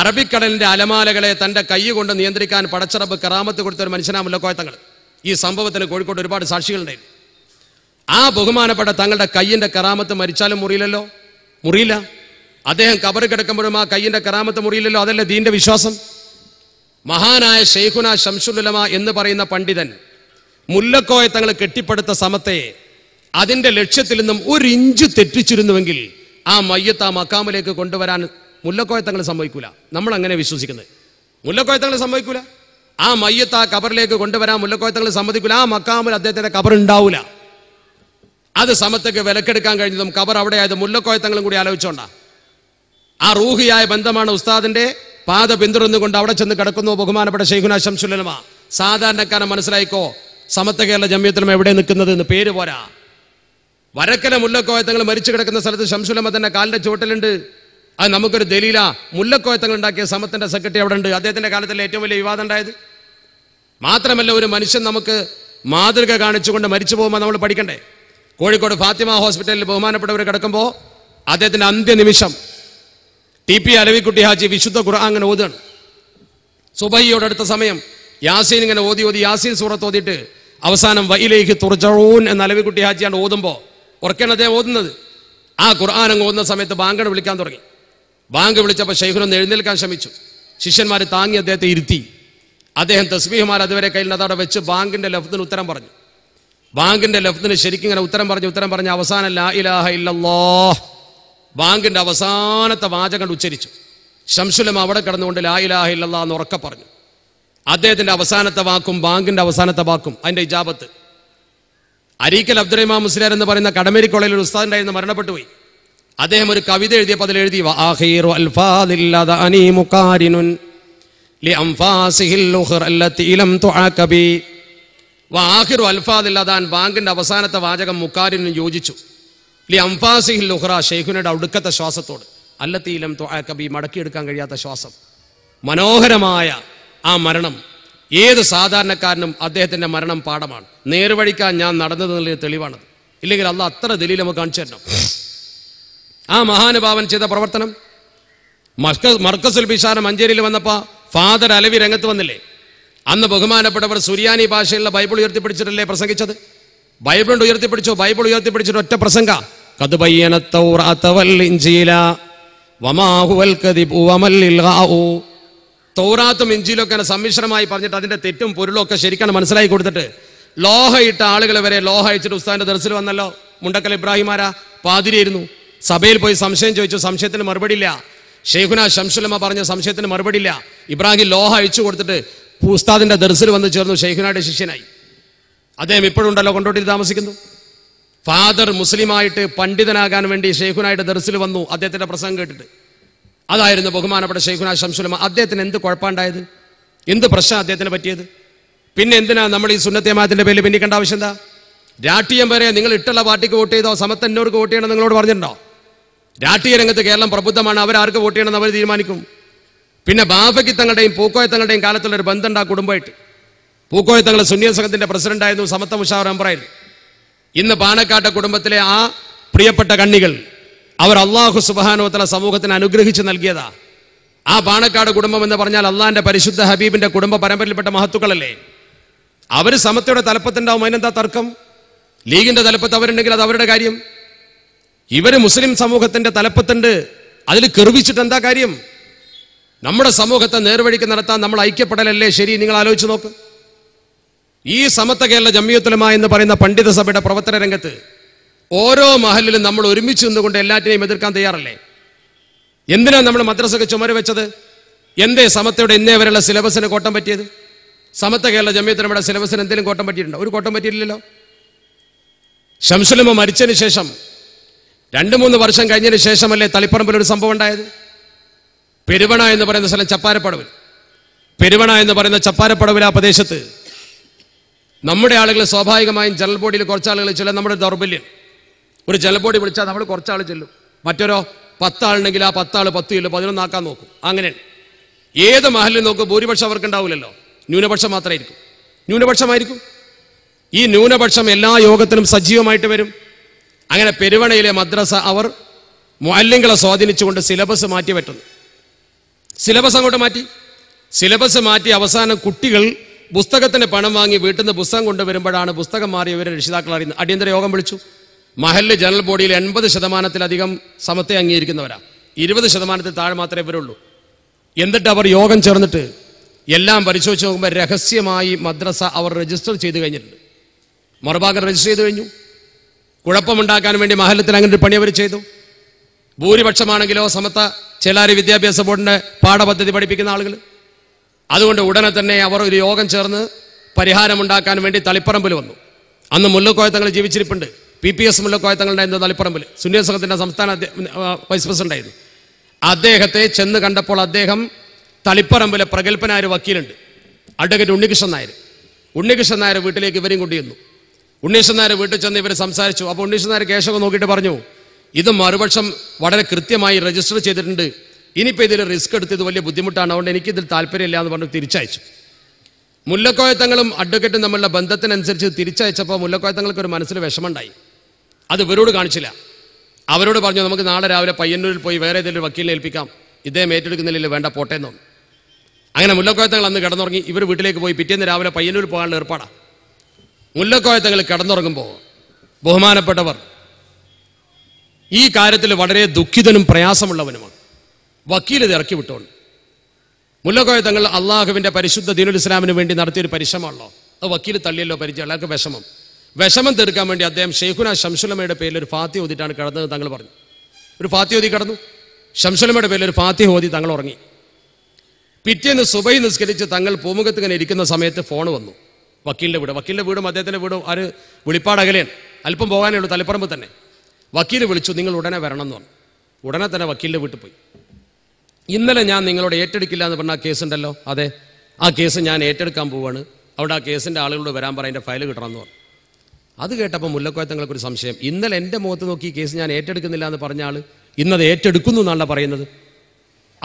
അറബിക്കടലിൻ്റെ അലമാലകളെ തൻ്റെ കൈ കൊണ്ട് നിയന്ത്രിക്കാൻ പടച്ചറബ് കറാമത്ത് കൊടുത്ത ഒരു മനുഷ്യനാണ് മുല്ലക്കോയത്തങ്ങൾ ഈ സംഭവത്തിന് കോഴിക്കോട് ഒരുപാട് സാക്ഷികളുണ്ടായിരുന്നു ആ ബഹുമാനപ്പെട്ട തങ്ങളുടെ കയ്യിൻ്റെ കറാമത്ത് മരിച്ചാലും മുറിയില്ലല്ലോ മുറിയില്ല അദ്ദേഹം കബർ കിടക്കുമ്പോഴും ആ കയ്യിന്റെ കറാമത്ത് മുറിയില്ലല്ലോ അതല്ലേ ദീന്റെ വിശ്വാസം മഹാനായ ഷെയ്ഖുന ഷംസുലമ എന്ന് പറയുന്ന പണ്ഡിതൻ മുല്ലക്കോയ തങ്ങളെ കെട്ടിപ്പടുത്ത സമത്തെ അതിന്റെ ലക്ഷ്യത്തിൽ നിന്നും ഒരു ഇഞ്ച് തെറ്റിച്ചിരുന്നുവെങ്കിൽ ആ മയ്യത്ത് ആ മക്കാമിലേക്ക് കൊണ്ടുവരാൻ മുല്ലക്കോയ തങ്ങൾ സംഭവിക്കൂല നമ്മൾ അങ്ങനെ വിശ്വസിക്കുന്നത് മുല്ലക്കോയ തങ്ങൾ സംഭവിക്കൂല ആ മയ്യത്ത് ആ കബറിലേക്ക് കൊണ്ടുവരാൻ മുല്ലക്കോയ തങ്ങൾ സമ്മതിക്കൂല ആ മക്കാമിൽ അദ്ദേഹത്തിന്റെ കബർ ഉണ്ടാവൂല അത് സമത്തേക്ക് വിലക്കെടുക്കാൻ കഴിഞ്ഞതും കബർ അവിടെ ആയത് മുല്ലക്കോയ തങ്ങളും കൂടി ആലോചിച്ചോണ്ടാ ആ റൂഹിയായ ബന്ധമാണ് ഉസ്താദിന്റെ പാത പിന്തുടർന്നുകൊണ്ട് അവിടെ ചെന്ന് കിടക്കുന്നു ബഹുമാനപ്പെട്ട ശൈഖുന ശംസുലമ സാധാരണക്കാരൻ മനസ്സിലായിക്കോ സമത്ത കേരള ജമ്യത്തിലും എവിടെ നിൽക്കുന്നത് എന്ന് പേര് പോരാ വരക്കല മുല്ലക്കോയത്തങ്ങൾ മരിച്ചു കിടക്കുന്ന സ്ഥലത്ത് ശംസുലമ തന്നെ കാലിന്റെ ചുവട്ടിലുണ്ട് അത് നമുക്കൊരു ദലീല മുല്ലക്കോയത്തങ്ങൾ ഉണ്ടാക്കിയ സമത്തിന്റെ സെക്രട്ടറി അവിടെ ഉണ്ട് അദ്ദേഹത്തിന്റെ കാലത്തിൽ ഏറ്റവും വലിയ വിവാദം ഉണ്ടായത് മാത്രമല്ല ഒരു മനുഷ്യൻ നമുക്ക് മാതൃക കാണിച്ചുകൊണ്ട് മരിച്ചു പോകുമ്പോൾ നമ്മൾ പഠിക്കണ്ടേ കോഴിക്കോട് ഫാത്തിമ ഹോസ്പിറ്റലിൽ ബഹുമാനപ്പെട്ടവർ കിടക്കുമ്പോൾ അദ്ദേഹത്തിന്റെ അന്ത്യനിമിഷം ടി പി അരവിക്കുട്ടി ഹാജി വിശുദ്ധ ഖുർആൻ അങ്ങനെ ഓതാണ് സുബഹിയോട് അടുത്ത സമയം യാസീൻ ഇങ്ങനെ ഓതി ഓതി യാസീൻ സൂറത്ത് ഓതിയിട്ട് അവസാനം വൈലേഹ് തുറച്ചോൻ എന്ന അലവിക്കുട്ടി ഹാജിയാണ് ഓതുമ്പോൾ അദ്ദേഹം ഓതുന്നത് ആ ഖുർആൻ അങ്ങ് ഓതുന്ന സമയത്ത് ബാങ്കിനെ വിളിക്കാൻ തുടങ്ങി ബാങ്ക് വിളിച്ചപ്പോൾ ഷെയ്ഖുനൊന്ന് എഴുന്നേൽക്കാൻ ശ്രമിച്ചു ശിഷ്യന്മാർ താങ്ങി അദ്ദേഹത്തെ ഇരുത്തി അദ്ദേഹം തസ്ബീഹുമാർ അതുവരെ കയ്യിൽ അതവിടെ വെച്ച് ബാങ്കിന്റെ ലഫ്ദിന് ഉത്തരം പറഞ്ഞു ബാങ്കിന്റെ ലഫ്ദിന് ശരിക്കും ഇങ്ങനെ ഉത്തരം പറഞ്ഞു ഉത്തരം പറഞ്ഞ് അവസാനം ലാ ഇലാഹ ഇല്ലല്ലാഹ് ബാങ്കിൻ്റെ അവസാനത്തെ വാചകം ഉച്ചരിച്ചു ശംസുലം അവിടെ കിടന്നുകൊണ്ട് ലായിലാഹ ഇല്ലല്ല എന്ന് ഉറക്കെ പറഞ്ഞു അദ്ദേഹത്തിൻ്റെ അവസാനത്തെ വാക്കും ബാങ്കിൻ്റെ അവസാനത്തെ വാക്കും അതിൻ്റെ ഇജാബത്ത് അരീക്കൽ അബ്ദുറഹിമാ മുസ്ലിയാർ എന്ന് പറയുന്ന കടമേരി കോളേജിൽ ഒരു മരണപ്പെട്ടു മരണപ്പെട്ടുപോയി അദ്ദേഹം ഒരു കവിത എഴുതിയപ്പോൾ അതിൽ എഴുതി ബാങ്കിന്റെ അവസാനത്തെ വാചകം മുക്കാരിനും യോജിച്ചു അംഫാസിഹിൽ ലുഹ്റ ഷെയ്ഖുനയുടെ ഒടുക്കത്തെ ശ്വാസത്തോട് അല്ലത്തീലം തൊഴക്കബി മടക്കിയെടുക്കാൻ കഴിയാത്ത ശ്വാസം മനോഹരമായ ആ മരണം ഏത് സാധാരണക്കാരനും അദ്ദേഹത്തിന്റെ മരണം പാഠമാണ് നേർവഴിക്കാൻ ഞാൻ നടന്നതെന്നുള്ളൊരു തെളിവാണത് ഇല്ലെങ്കിൽ അല്ല അത്ര ദലീൽ നമുക്ക് കാണിച്ചു തരണം ആ മഹാനുഭാവൻ ചെയ്ത പ്രവർത്തനം മർക്കസുൽ ബിഷാന മഞ്ചേരിയിൽ വന്നപ്പോൾ ഫാദർ അലവി രംഗത്ത് വന്നില്ലേ അന്ന് ബഹുമാനപ്പെട്ടവർ സുരിയാനി ഭാഷയിലുള്ള ബൈബിൾ ഉയർത്തിപ്പിടിച്ചിട്ടല്ലേ പ്രസംഗിച്ചത് ബൈബിൾ ഉയർത്തിപ്പിടിച്ചോ ബൈബിൾ ഉയർത്തിപ്പിടിച്ചിട്ട് ഒറ്റ പ്രസംഗ തൗറാത്തും ഇഞ്ചിയിലൊക്കെ സമ്മിശ്രമായി പറഞ്ഞിട്ട് അതിന്റെ തെറ്റും പൊരുളും ഒക്കെ ശരിക്കാണ് മനസ്സിലാക്കി കൊടുത്തിട്ട് ലോഹ ഇട്ട ആളുകൾ വരെ ലോഹ അയച്ചിട്ട് ഉസ്താന്റെ ദർസിൽ വന്നല്ലോ മുണ്ടക്കൽ ഇബ്രാഹിമാരാ ആയിരുന്നു സഭയിൽ പോയി സംശയം ചോദിച്ചു സംശയത്തിന് മറുപടി ഇല്ല ഷെയ്ഖുന ശംസുലമ പറഞ്ഞ സംശയത്തിന് മറുപടി ഇല്ല ഇബ്രാഹിം ലോഹ അയച്ചു കൊടുത്തിട്ട് ഉസ്താദിന്റെ ദർസിൽ വന്ന് ചേർന്നു ഷെയ്ഖുനയുടെ ശിഷ്യനായി അദ്ദേഹം ഇപ്പോഴുണ്ടല്ലോ കൊണ്ടോട്ടിൽ താമസിക്കുന്നു ഫാദർ മുസ്ലിമായിട്ട് പണ്ഡിതനാകാൻ വേണ്ടി ഷെയ്ഖുനായിട്ട് ദർസിൽ വന്നു അദ്ദേഹത്തിന്റെ പ്രസംഗം കേട്ടിട്ട് അതായിരുന്നു ബഹുമാനപ്പെട്ട ഷെയ്ഖുന ശംസുലമ അദ്ദേഹത്തിന് എന്ത് കുഴപ്പമുണ്ടായത് എന്ത് പ്രശ്നം അദ്ദേഹത്തിന് പറ്റിയത് പിന്നെ എന്തിനാ നമ്മൾ ഈ സുന്നത്തേമാത്തിന്റെ പേരിൽ കണ്ട ആവശ്യം എന്താ രാഷ്ട്രീയം വരെ നിങ്ങൾ ഇട്ടുള്ള പാർട്ടിക്ക് വോട്ട് ചെയ്തോ എന്നോർക്ക് വോട്ട് ചെയ്യണം നിങ്ങളോട് പറഞ്ഞിട്ടുണ്ടോ രാഷ്ട്രീയ രംഗത്ത് കേരളം പ്രബുദ്ധമാണ് അവരാർക്ക് വോട്ട് ചെയ്യണം എന്ന് അവർ തീരുമാനിക്കും പിന്നെ ബാബയ്ക്ക് തങ്ങളുടെയും തങ്ങളുടെയും കാലത്തുള്ള ഒരു ബന്ധമുണ്ട് ആ കുടുംബമായിട്ട് പൂക്കോയത്തങ്ങളെ സുന്നിയ സംഘത്തിന്റെ പ്രസിഡന്റായിരുന്നു സമത്ത മുഷാവർ അമ്പ്രായിരുന്നു ഇന്ന് പാണക്കാട്ട കുടുംബത്തിലെ ആ പ്രിയപ്പെട്ട കണ്ണികൾ അവർ അള്ളാഹു സുബാനോത്തല സമൂഹത്തിന് അനുഗ്രഹിച്ച് നൽകിയതാ ആ പാണക്കാട് കുടുംബം എന്ന് പറഞ്ഞാൽ അള്ളാഹിന്റെ പരിശുദ്ധ ഹബീബിന്റെ കുടുംബ പരമ്പരയിൽപ്പെട്ട മഹത്തുക്കളല്ലേ അവർ സമത്തയുടെ തലപ്പത്തുണ്ടാവും അതിനെന്താ തർക്കം ലീഗിന്റെ തലപ്പത്ത് അവരുണ്ടെങ്കിൽ അത് അവരുടെ കാര്യം ഇവർ മുസ്ലിം സമൂഹത്തിന്റെ തലപ്പത്തുണ്ട് അതിൽ കെറുവിച്ചിട്ട് എന്താ കാര്യം നമ്മുടെ സമൂഹത്തെ നേർവഴിക്ക് നടത്താൻ നമ്മൾ ഐക്യപ്പെടലല്ലേ ശരി നിങ്ങൾ ആലോചിച്ച് നോക്ക് ഈ സമത്വ കേരള ജമ്മിയത്തുലമ എന്ന് പറയുന്ന പണ്ഡിത സഭയുടെ പ്രവർത്തന രംഗത്ത് ഓരോ മഹലിലും നമ്മൾ ഒരുമിച്ച് നിന്നുകൊണ്ട് എല്ലാറ്റിനെയും എതിർക്കാൻ തയ്യാറല്ലേ എന്തിനാണ് നമ്മൾ മദ്രസൊക്കെ ചുമര വെച്ചത് എന്തേ സമത്തയുടെ എന്നേ വരെയുള്ള സിലബസിന് കോട്ടം പറ്റിയത് സമത്വ കേരള ജമ്മിയത്തുലമയുടെ സിലബസിന് എന്തെങ്കിലും കോട്ടം പറ്റിയിട്ടുണ്ടോ ഒരു കോട്ടം പറ്റിയിട്ടില്ലല്ലോ ശംസുലമ മരിച്ചതിന് ശേഷം രണ്ട് മൂന്ന് വർഷം കഴിഞ്ഞതിന് ശേഷമല്ലേ തളിപ്പറമ്പിൽ ഒരു സംഭവം ഉണ്ടായത് പെരുവണ എന്ന് പറയുന്ന സ്ഥലം ചപ്പാരപ്പടവിൽ പെരുവണ എന്ന് പറയുന്ന ചപ്പാരപ്പടവിൽ ആ പ്രദേശത്ത് നമ്മുടെ ആളുകൾ സ്വാഭാവികമായും ജനറൽ ബോഡിയിൽ കുറച്ച് ആളുകൾ ചെല്ലും നമ്മുടെ ദൗർബല്യം ഒരു ജനറൽ ബോഡി വിളിച്ചാൽ നമ്മൾ കുറച്ചാൾ ചെല്ലും മറ്റൊരോ പത്താളുണ്ടെങ്കിൽ ആ പത്താൾ പത്ത് ചെല്ലും പതിനൊന്നാക്കാൻ നോക്കും അങ്ങനെയാണ് ഏത് മഹലിൽ നോക്കും ഭൂരിപക്ഷം അവർക്ക് ഉണ്ടാവില്ലല്ലോ ന്യൂനപക്ഷം മാത്രമായിരിക്കും ന്യൂനപക്ഷമായിരിക്കും ഈ ന്യൂനപക്ഷം എല്ലാ യോഗത്തിനും സജീവമായിട്ട് വരും അങ്ങനെ പെരുവണയിലെ മദ്രസ അവർ മുഅല്ലിങ്ങളെ സ്വാധീനിച്ചുകൊണ്ട് സിലബസ് മാറ്റി പറ്റുന്നു സിലബസ് അങ്ങോട്ട് മാറ്റി സിലബസ് മാറ്റി അവസാനം കുട്ടികൾ പുസ്തകത്തിന് പണം വാങ്ങി വീട്ടിൽ നിന്ന് പുസ്തകം കൊണ്ടുവരുമ്പോഴാണ് പുസ്തകം മാറി ഇവരെ രക്ഷിതാക്കൾ അറിയുന്നത് അടിയന്തര യോഗം വിളിച്ചു മഹല് ജനറൽ ബോഡിയിൽ എൺപത് ശതമാനത്തിലധികം സമത്തെ അംഗീകരിക്കുന്നവരാണ് ഇരുപത് ശതമാനത്തിൽ താഴെ മാത്രമേ ഇവരുള്ളൂ എന്നിട്ട് അവർ യോഗം ചേർന്നിട്ട് എല്ലാം പരിശോധിച്ച് നോക്കുമ്പോൾ രഹസ്യമായി മദ്രസ അവർ രജിസ്റ്റർ ചെയ്ത് കഴിഞ്ഞിട്ടുണ്ട് മറുഭാഗം രജിസ്റ്റർ ചെയ്ത് കഴിഞ്ഞു കുഴപ്പമുണ്ടാക്കാൻ വേണ്ടി മഹല്ലത്തിൽ അങ്ങനെ ഒരു പണി അവർ ചെയ്തു ഭൂരിപക്ഷമാണെങ്കിലോ സമത്ത ചേലാരി വിദ്യാഭ്യാസ ബോർഡിന്റെ പാഠപദ്ധതി പഠിപ്പിക്കുന്ന ആളുകൾ അതുകൊണ്ട് ഉടനെ തന്നെ അവർ ഒരു യോഗം ചേർന്ന് പരിഹാരമുണ്ടാക്കാൻ വേണ്ടി തളിപ്പറമ്പിൽ വന്നു അന്ന് മുല്ലക്കോയ ജീവിച്ചിരിപ്പുണ്ട് പി പി എസ് മുല്ലക്കോയ തങ്ങളുണ്ടായിരുന്നു തളിപ്പറമ്പിൽ സുന്നി സംഘത്തിൻ്റെ സംസ്ഥാന വൈസ് പ്രസിഡൻ്റായിരുന്നു അദ്ദേഹത്തെ ചെന്ന് കണ്ടപ്പോൾ അദ്ദേഹം തളിപ്പറമ്പിലെ പ്രഗത്ഭനായൊരു വക്കീലുണ്ട് അഡ്വക്കേറ്റ് ഉണ്ണികൃഷ്ണൻ നായർ ഉണ്ണികൃഷ്ണൻ നായർ വീട്ടിലേക്ക് ഇവരെയും ചെന്നു ഉണ്ണികൃഷ്ണൻ നായർ വീട്ടിൽ ചെന്ന് ഇവർ സംസാരിച്ചു അപ്പോൾ ഉണ്ണികൃഷ്ണൻ നായർ കേശവ നോക്കിയിട്ട് പറഞ്ഞു ഇത് മറുപക്ഷം വളരെ കൃത്യമായി രജിസ്റ്റർ ചെയ്തിട്ടുണ്ട് ഇനിയിപ്പോൾ ഇതിൽ റിസ്ക് എടുത്തത് വലിയ ബുദ്ധിമുട്ടാണ് അതുകൊണ്ട് എനിക്കിതിൽ താല്പര്യമില്ല എന്ന് പറഞ്ഞ് തിരിച്ചയച്ചു മുല്ലക്കോയത്തങ്ങളും അഡ്വക്കേറ്റും തമ്മിലുള്ള ബന്ധത്തിനനുസരിച്ച് തിരിച്ചയച്ചപ്പോൾ മുല്ലക്കോയത്തങ്ങൾക്ക് ഒരു മനസ്സിൽ വിഷമമുണ്ടായി അത് ഇവരോട് കാണിച്ചില്ല അവരോട് പറഞ്ഞു നമുക്ക് നാളെ രാവിലെ പയ്യന്നൂരിൽ പോയി വേറെ ഏതെങ്കിലും വക്കീലിനെ ഏൽപ്പിക്കാം ഇദ്ദേഹം ഏറ്റെടുക്കുന്നില്ല വേണ്ട പോട്ടെ എന്നു അങ്ങനെ മുല്ലക്കോയത്തങ്ങൾ അന്ന് കിടന്നുറങ്ങി ഇവർ വീട്ടിലേക്ക് പോയി പിറ്റേന്ന് രാവിലെ പയ്യന്നൂരിൽ പോകാനുള്ള ഏർപ്പാടാണ് മുല്ലക്കോയത്തങ്ങൾ കിടന്നുറങ്ങുമ്പോൾ ബഹുമാനപ്പെട്ടവർ ഈ കാര്യത്തിൽ വളരെ ദുഃഖിതനും പ്രയാസമുള്ളവനുമാണ് വക്കീൽ ഇറക്കി വിട്ടോളൂ മുല്ലക്കോയ തങ്ങൾ അള്ളാഹുവിന്റെ പരിശുദ്ധ ദീനുൽ ഇസ്ലാമിന് വേണ്ടി നടത്തിയൊരു പരിശ്രമമാണല്ലോ അത് വക്കീൽ തള്ളിയല്ലോ പരിചയം എല്ലാവർക്കും വിഷമം വിഷമം തീർക്കാൻ വേണ്ടി അദ്ദേഹം ഷെയ്ഖുന ഷംസുലമയുടെ പേരിൽ ഒരു ഫാത്തി ഓതിട്ടാണ് കിടന്നത് തങ്ങൾ പറഞ്ഞു ഒരു ഫാത്തി ഓതി കിടന്നു ഷംസുലമയുടെ പേരിൽ ഒരു ഫാത്തി ഓതി തങ്ങൾ ഉറങ്ങി പിറ്റേന്ന് സുബൈ നിസ്കരിച്ച് തങ്ങൾ പൂമുഖത്ത് ഇങ്ങനെ ഇരിക്കുന്ന സമയത്ത് ഫോൺ വന്നു വക്കീലിൻ്റെ വീട് വക്കീലിൻ്റെ വീടും അദ്ദേഹത്തിന്റെ വീടും ആര് വിളിപ്പാട് അകലെയാണ് അല്പം പോകാനേ ഉള്ളൂ തലപ്പറമ്പ് തന്നെ വക്കീൽ വിളിച്ചു നിങ്ങൾ ഉടനെ വരണം എന്ന് പറഞ്ഞു ഉടനെ തന്നെ വക്കീലിന്റെ വീട്ടിൽ പോയി ഇന്നലെ ഞാൻ നിങ്ങളോട് ഏറ്റെടുക്കില്ല എന്ന് പറഞ്ഞ ആ കേസ് ഉണ്ടല്ലോ അതെ ആ കേസ് ഞാൻ ഏറ്റെടുക്കാൻ പോവാണ് അവിടെ ആ കേസിൻ്റെ ആളുകളോട് വരാൻ പറ ഫയൽ കിട്ടണം എന്ന് പറഞ്ഞു അത് കേട്ടപ്പോൾ മുല്ലക്കോയത്തങ്ങൾക്ക് ഒരു സംശയം ഇന്നലെ എൻ്റെ മുഖത്ത് നോക്കി കേസ് ഞാൻ ഏറ്റെടുക്കുന്നില്ല എന്ന് പറഞ്ഞ ആൾ ഇന്നത് ഏറ്റെടുക്കുന്നു എന്നാണ് പറയുന്നത്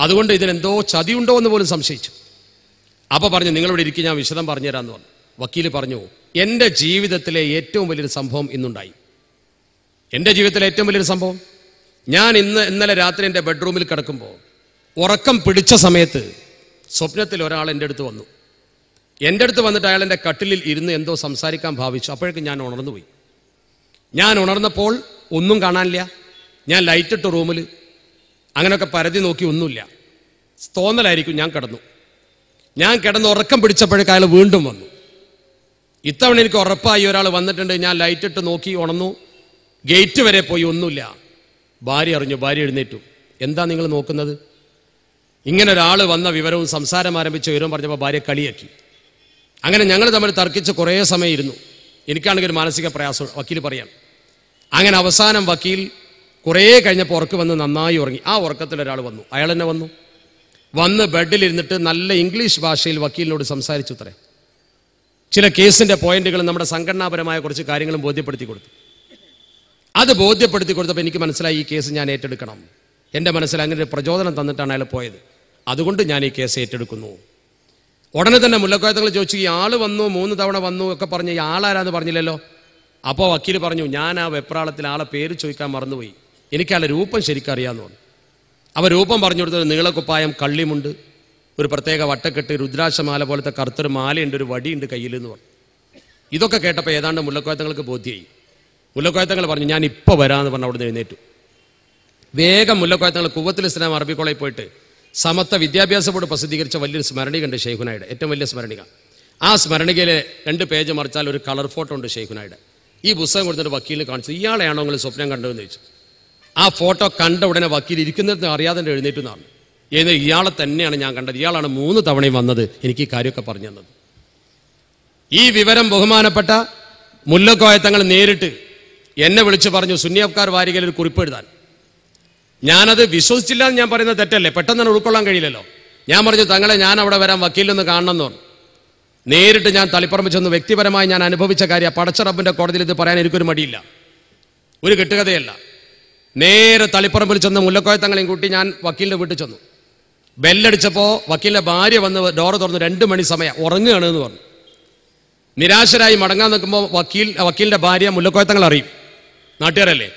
അതുകൊണ്ട് ഇതിനെന്തോ ചതിയുണ്ടോ എന്ന് പോലും സംശയിച്ചു അപ്പോൾ പറഞ്ഞു നിങ്ങളിവിടെ ഇരിക്കും ഞാൻ വിശദം എന്ന് പറഞ്ഞു വക്കീൽ പറഞ്ഞു എൻ്റെ ജീവിതത്തിലെ ഏറ്റവും വലിയൊരു സംഭവം ഇന്നുണ്ടായി എൻ്റെ ജീവിതത്തിലെ ഏറ്റവും വലിയൊരു സംഭവം ഞാൻ ഇന്ന് ഇന്നലെ രാത്രി എൻ്റെ ബെഡ്റൂമിൽ കിടക്കുമ്പോൾ ഉറക്കം പിടിച്ച സമയത്ത് സ്വപ്നത്തിൽ ഒരാൾ എൻ്റെ അടുത്ത് വന്നു എൻ്റെ അടുത്ത് വന്നിട്ട് അയാൾ എൻ്റെ കട്ടിലിൽ ഇരുന്ന് എന്തോ സംസാരിക്കാൻ ഭാവിച്ചു അപ്പോഴേക്കും ഞാൻ ഉണർന്നു പോയി ഞാൻ ഉണർന്നപ്പോൾ ഒന്നും കാണാനില്ല ഞാൻ ലൈറ്റിട്ട റൂമിൽ അങ്ങനെയൊക്കെ പരതി നോക്കി ഒന്നുമില്ല തോന്നലായിരിക്കും ഞാൻ കിടന്നു ഞാൻ കിടന്ന് ഉറക്കം പിടിച്ചപ്പോഴേക്ക് അയാൾ വീണ്ടും വന്നു ഇത്തവണ എനിക്ക് ഉറപ്പായി ഒരാൾ വന്നിട്ടുണ്ട് ഞാൻ ലൈറ്റിട്ട് നോക്കി ഉണർന്നു ഗേറ്റ് വരെ പോയി ഒന്നുമില്ല ഭാര്യ അറിഞ്ഞു ഭാര്യ എഴുന്നേറ്റു എന്താ നിങ്ങൾ നോക്കുന്നത് ഇങ്ങനെ ഒരാൾ വന്ന വിവരവും സംസാരം ആരംഭിച്ച വിവരവും പറഞ്ഞപ്പോൾ ഭാര്യ കളിയാക്കി അങ്ങനെ ഞങ്ങൾ തമ്മിൽ തർക്കിച്ച് കുറേ സമയം ഇരുന്നു എനിക്കാണെങ്കിൽ മാനസിക പ്രയാസം വക്കീൽ പറയാം അങ്ങനെ അവസാനം വക്കീൽ കുറേ കഴിഞ്ഞപ്പോൾ ഉറക്ക് വന്ന് നന്നായി ഉറങ്ങി ആ ഉറക്കത്തിൽ ഒരാൾ വന്നു അയാൾ തന്നെ വന്നു വന്ന് ബെഡിലിരുന്നിട്ട് നല്ല ഇംഗ്ലീഷ് ഭാഷയിൽ വക്കീലിനോട് സംസാരിച്ചു ഇത്രേ ചില കേസിൻ്റെ പോയിന്റുകൾ നമ്മുടെ സംഘടനാപരമായ കുറച്ച് കാര്യങ്ങളും ബോധ്യപ്പെടുത്തി കൊടുത്തു അത് ബോധ്യപ്പെടുത്തി കൊടുത്തപ്പോൾ എനിക്ക് മനസ്സിലായി ഈ കേസ് ഞാൻ ഏറ്റെടുക്കണം എൻ്റെ മനസ്സിൽ അങ്ങനെ ഒരു പ്രചോദനം തന്നിട്ടാണ് അയാൾ പോയത് അതുകൊണ്ട് ഞാൻ ഈ കേസ് ഏറ്റെടുക്കുന്നു ഉടനെ തന്നെ മുല്ലക്കോയത്തങ്ങൾ ചോദിച്ചു ഈ ആള് വന്നു മൂന്ന് തവണ വന്നു ഒക്കെ പറഞ്ഞു ഈ ആളാരാന്ന് പറഞ്ഞില്ലല്ലോ അപ്പോൾ വക്കീൽ പറഞ്ഞു ഞാൻ ആ വെപ്രാളത്തിൽ ആളെ പേര് ചോദിക്കാൻ മറന്നുപോയി എനിക്ക് ആളെ രൂപം ശരിക്കറിയാമെന്ന് പറഞ്ഞു അവ രൂപം പറഞ്ഞു കൊടുത്തത് നീളക്കുപ്പായം കള്ളിമുണ്ട് ഒരു പ്രത്യേക വട്ടക്കെട്ട് രുദ്രാശമാല പോലത്തെ കറുത്തൊരു മാലയുണ്ട് ഒരു വടിയുണ്ട് കയ്യിൽ എന്ന് പറഞ്ഞു ഇതൊക്കെ കേട്ടപ്പോൾ ഏതാണ്ട് മുല്ലക്കോയത്തങ്ങൾക്ക് ബോധ്യമായി മുല്ലക്കോയത്തങ്ങൾ പറഞ്ഞു ഞാൻ ഇപ്പോൾ വരാമെന്ന് പറഞ്ഞു അവിടുന്ന് എഴുന്നേറ്റു വേഗം മുല്ലക്കോയത്തങ്ങൾ കുവത്തിൽ ഇസ്ലാം അറബിക്കോളയിൽ പോയിട്ട് സമത്വ വിദ്യാഭ്യാസ ബോർഡ് പ്രസിദ്ധീകരിച്ച വലിയൊരു ഉണ്ട് ഷെയ്ഖുനായുടെ ഏറ്റവും വലിയ സ്മരണിക ആ സ്മരണികയിലെ രണ്ട് പേജ് മറിച്ചാൽ ഒരു കളർ ഫോട്ടോ ഉണ്ട് ഷെയ്ഖുനായുടെ ഈ പുസ്തകം കൊടുത്തിട്ട് വക്കീലിന് കാണിച്ചു ഇയാളെയാണോ നിങ്ങൾ സ്വപ്നം കണ്ടതെന്ന് ചോദിച്ചു ആ ഫോട്ടോ കണ്ട ഉടനെ വക്കീൽ ഇരിക്കുന്നതെന്ന് അറിയാതെ എഴുന്നേറ്റ് നടന്നു ഏത് ഇയാളെ തന്നെയാണ് ഞാൻ കണ്ടത് ഇയാളാണ് മൂന്ന് തവണയും വന്നത് എനിക്ക് ഈ കാര്യമൊക്കെ പറഞ്ഞു തന്നത് ഈ വിവരം ബഹുമാനപ്പെട്ട മുല്ലക്കോയത്തങ്ങൾ നേരിട്ട് എന്നെ വിളിച്ചു പറഞ്ഞു സുന്നിയക്കാർ വാരികയിൽ കുറിപ്പ് എഴുതാൻ ഞാനത് വിശ്വസിച്ചില്ല എന്ന് ഞാൻ പറയുന്നത് തെറ്റല്ലേ പെട്ടെന്ന് തന്നെ ഉൾക്കൊള്ളാൻ കഴിയില്ലല്ലോ ഞാൻ പറഞ്ഞു തങ്ങളെ ഞാൻ അവിടെ വരാൻ വക്കീലൊന്ന് കാണണമെന്ന് പറഞ്ഞു നേരിട്ട് ഞാൻ തളിപ്പറമ്പ് ചെന്ന് വ്യക്തിപരമായി ഞാൻ അനുഭവിച്ച കാര്യം പടച്ച റബ്ബിന്റെ കോടതിയിൽ ഇത് പറയാൻ എനിക്കൊരു മടിയില്ല ഒരു കെട്ടുകഥയല്ല നേരെ തളിപ്പറമ്പിൽ ചെന്ന് മുല്ലക്കോയത്തങ്ങളെയും കൂട്ടി ഞാൻ വക്കീലിന്റെ വീട്ടിൽ ചെന്നു ബെല്ലടിച്ചപ്പോ വക്കീലിന്റെ ഭാര്യ വന്ന് ഡോറ് തുറന്നു രണ്ടു മണി സമയം ഉറങ്ങുകയാണ് എന്ന് പറഞ്ഞു നിരാശരായി മടങ്ങാൻ നിൽക്കുമ്പോൾ വക്കീൽ വക്കീലിന്റെ ഭാര്യ മുല്ലക്കോയത്തങ്ങൾ അറിയും നാട്ടുകാരല്ലേ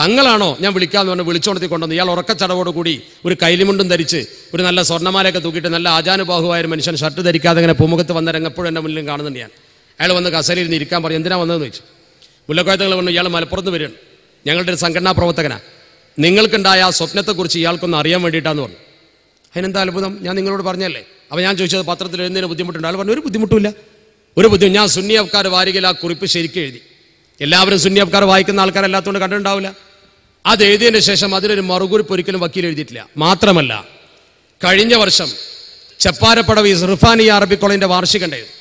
തങ്ങളാണോ ഞാൻ വിളിക്കാന്ന് പറഞ്ഞ് വിളിച്ചോണത്തി കൊണ്ടുവന്നു ഇയാൾ ഉറക്കച്ചടവോട് കൂടി ഒരു കൈലിമുണ്ടും ധരിച്ച് ഒരു നല്ല സ്വർണ്ണമാലയൊക്കെ തൂക്കിയിട്ട് നല്ല ആചാനുബാഹുവായ ഒരു മനുഷ്യൻ ഷർട്ട് ധരിക്കാതെ ഇങ്ങനെ പൂമുഖത്ത് വന്ന രംഗപ്പോഴും എൻ്റെ മുന്നിലും കാണുന്നുണ്ട് ഞാൻ അയാൾ വന്ന് നിന്ന് ഇരിക്കാൻ പറഞ്ഞു എന്തിനാ വന്നതെന്ന് ചോദിച്ചു മുല്ലക്കോയത്തങ്ങൾ വന്നു ഇയാൾ മലപ്പുറത്ത് വരികയാണ് ഞങ്ങളുടെ ഒരു സംഘടനാ പ്രവർത്തകനാണ് നിങ്ങൾക്കുണ്ടായ ആ സ്വപ്നത്തെക്കുറിച്ച് ഇയാൾക്കൊന്ന് അറിയാൻ വേണ്ടിയിട്ടാന്ന് പറഞ്ഞു അതിനെന്താ അത്ഭുതം ഞാൻ നിങ്ങളോട് പറഞ്ഞല്ലേ അപ്പോൾ ഞാൻ ചോദിച്ചത് പത്രത്തിൽ എഴുതുന്നതിന് ബുദ്ധിമുട്ടുണ്ട് അയാൾ പറഞ്ഞു ഒരു ബുദ്ധിമുട്ടില്ല ഒരു ബുദ്ധിമുട്ട് ഞാൻ സുന്നി വാരികയിൽ ആ കുറിപ്പ് ശരിക്കും എഴുതി എല്ലാവരും സുന്നി വായിക്കുന്ന ആൾക്കാരല്ലാത്തതുകൊണ്ട് കണ്ടിട്ടുണ്ടാവില്ല അത് എഴുതിയതിന് ശേഷം അതിനൊരു മറുകുറിപ്പ് ഒരിക്കലും വക്കീൽ എഴുതിയിട്ടില്ല മാത്രമല്ല കഴിഞ്ഞ വർഷം ചപ്പാരപ്പടവ് റിഫാനി അറബി കോളേജിന്റെ വാർഷികം ഉണ്ടായിരുന്നു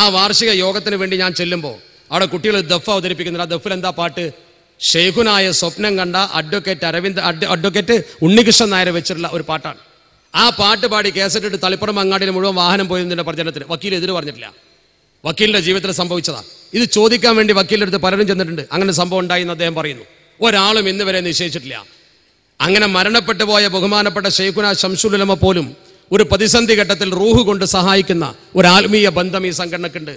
ആ വാർഷിക യോഗത്തിന് വേണ്ടി ഞാൻ ചെല്ലുമ്പോൾ അവിടെ കുട്ടികൾ ദഫ് അവതരിപ്പിക്കുന്നുണ്ട് ആ ദഫിൽ എന്താ പാട്ട് ഷെയ്ഖുനായ സ്വപ്നം കണ്ട അഡ്വക്കേറ്റ് അരവിന്ദ് അഡ്വക്കേറ്റ് ഉണ്ണികൃഷ്ണൻ നായരെ വെച്ചിട്ടുള്ള ഒരു പാട്ടാണ് ആ പാട്ട് പാടി കേസറ്റിട്ട് തളിപ്പുറം അങ്ങാടിയിൽ മുഴുവൻ വാഹനം പോയതിൻ്റെ പ്രചരണത്തിൽ വക്കീൽ എതിര് പറഞ്ഞിട്ടില്ല വക്കീലിന്റെ ജീവിതത്തിൽ സംഭവിച്ചതാണ് ഇത് ചോദിക്കാൻ വേണ്ടി വക്കീലിന്റെ അടുത്ത് പലരും ചെന്നിട്ടുണ്ട് അങ്ങനെ സംഭവം ഉണ്ടായി എന്ന് അദ്ദേഹം പറയുന്നു ഒരാളും ഇന്ന് വരെ നിശ്ചയിച്ചിട്ടില്ല അങ്ങനെ മരണപ്പെട്ടു പോയ ബഹുമാനപ്പെട്ട ഷെയ്ഖുന ഷംസുലമ പോലും ഒരു പ്രതിസന്ധി ഘട്ടത്തിൽ റൂഹ് കൊണ്ട് സഹായിക്കുന്ന ഒരു ആത്മീയ ബന്ധം ഈ സംഘടനക്കുണ്ട്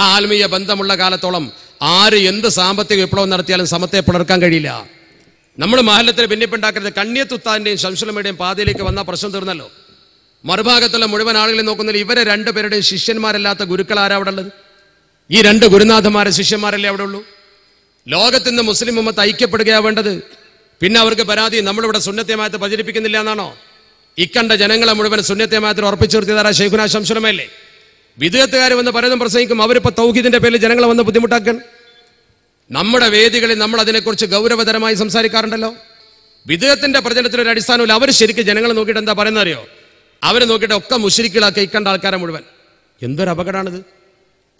ആ ആത്മീയ ബന്ധമുള്ള കാലത്തോളം ആര് എന്ത് സാമ്പത്തിക വിപ്ലവം നടത്തിയാലും സമത്തെ പുലർക്കാൻ കഴിയില്ല നമ്മൾ മഹലത്തിൽ ഭിന്നിപ്പുണ്ടാക്കരുത് കണ്ണിയത്തുത്താന്റെയും ശംസുലമയുടെയും പാതയിലേക്ക് വന്ന പ്രശ്നം തീർന്നല്ലോ മറുഭാഗത്തുള്ള മുഴുവൻ ആളുകളെ നോക്കുന്നതിൽ ഇവരെ രണ്ടുപേരുടെയും ശിഷ്യന്മാരല്ലാത്ത ഗുരുക്കൾ ആരാ അവിടെ ഉള്ളത് ഈ രണ്ട് ഗുരുനാഥന്മാരെ ശിഷ്യന്മാരല്ലേ അവിടെ ഉള്ളൂ ലോകത്തിൻ്റെ മുസ്ലിം ഉമ്മത്ത് ഐക്യപ്പെടുകയാണ് വേണ്ടത് പിന്നെ അവർക്ക് പരാതി നമ്മളിവിടെ സുന്നത്യമായത്ത് പ്രചരിപ്പിക്കുന്നില്ല എന്നാണോ ഇക്കണ്ട ജനങ്ങളെ മുഴുവൻ സുന്നത്യമായത്തിൽ ഉറപ്പിച്ചു നിർത്തിയതാരാ ഷെയ്ഖുന ശംസുലമയല്ലേ വിദേഹത്തുകാർ വന്ന് പലതും പ്രസംഗിക്കും അവരിപ്പോൾ തൗഹീദിന്റെ പേരിൽ ജനങ്ങളെ വന്ന് ബുദ്ധിമുട്ടാക്കാൻ നമ്മുടെ വേദികളിൽ നമ്മൾ അതിനെക്കുറിച്ച് ഗൗരവതരമായി സംസാരിക്കാറുണ്ടല്ലോ വിദേഹത്തിന്റെ പ്രചരണത്തിന് ഒരു അടിസ്ഥാനമില്ല അവർ ശരിക്കും ജനങ്ങളെ നോക്കിയിട്ട് എന്താ പറയുന്ന അറിയോ അവരെ നോക്കിയിട്ട് ഒക്കെ മുഷിരിക്കിളാക്കി ഇക്കണ്ട ആൾക്കാരെ മുഴുവൻ എന്തൊരു അപകടമാണിത്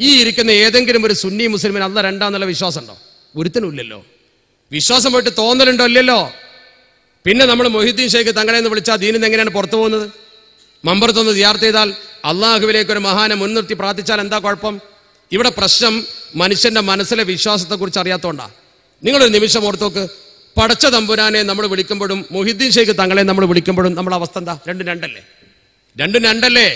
ഈ ഇരിക്കുന്ന ഏതെങ്കിലും ഒരു സുന്നി മുസ്ലിമിന് അല്ല രണ്ടാന്നുള്ള വിശ്വാസം ഉണ്ടോ ഒരുത്തനുമില്ലല്ലോ വിശ്വാസം പോയിട്ട് തോന്നലുണ്ടോ ഇല്ലല്ലോ പിന്നെ നമ്മൾ മൊഹിദ്ദീൻ ഷെയ്ഖ് തങ്ങളെ എന്ന് വിളിച്ചാൽ ദീനിന്ന് എങ്ങനെയാണ് പുറത്തു പോകുന്നത് മമ്പറത്തൊന്ന് ജിയാർത്ത് ചെയ്താൽ അള്ളാഹുവിലേക്ക് ഒരു മഹാനെ മുൻനിർത്തി പ്രാർത്ഥിച്ചാൽ എന്താ കുഴപ്പം ഇവിടെ പ്രശ്നം മനുഷ്യന്റെ മനസ്സിലെ വിശ്വാസത്തെക്കുറിച്ച് അറിയാത്തോണ്ടാ നിങ്ങളൊരു നിമിഷം ഓർത്തോക്ക് പടച്ച തമ്പുരാനെ നമ്മൾ വിളിക്കുമ്പോഴും മൊഹിദ്ദീൻ ഷെയ്ഖ് തങ്ങളെ നമ്മൾ വിളിക്കുമ്പോഴും നമ്മുടെ അവസ്ഥ എന്താ രണ്ടും രണ്ടല്ലേ രണ്ടും രണ്ടല്ലേ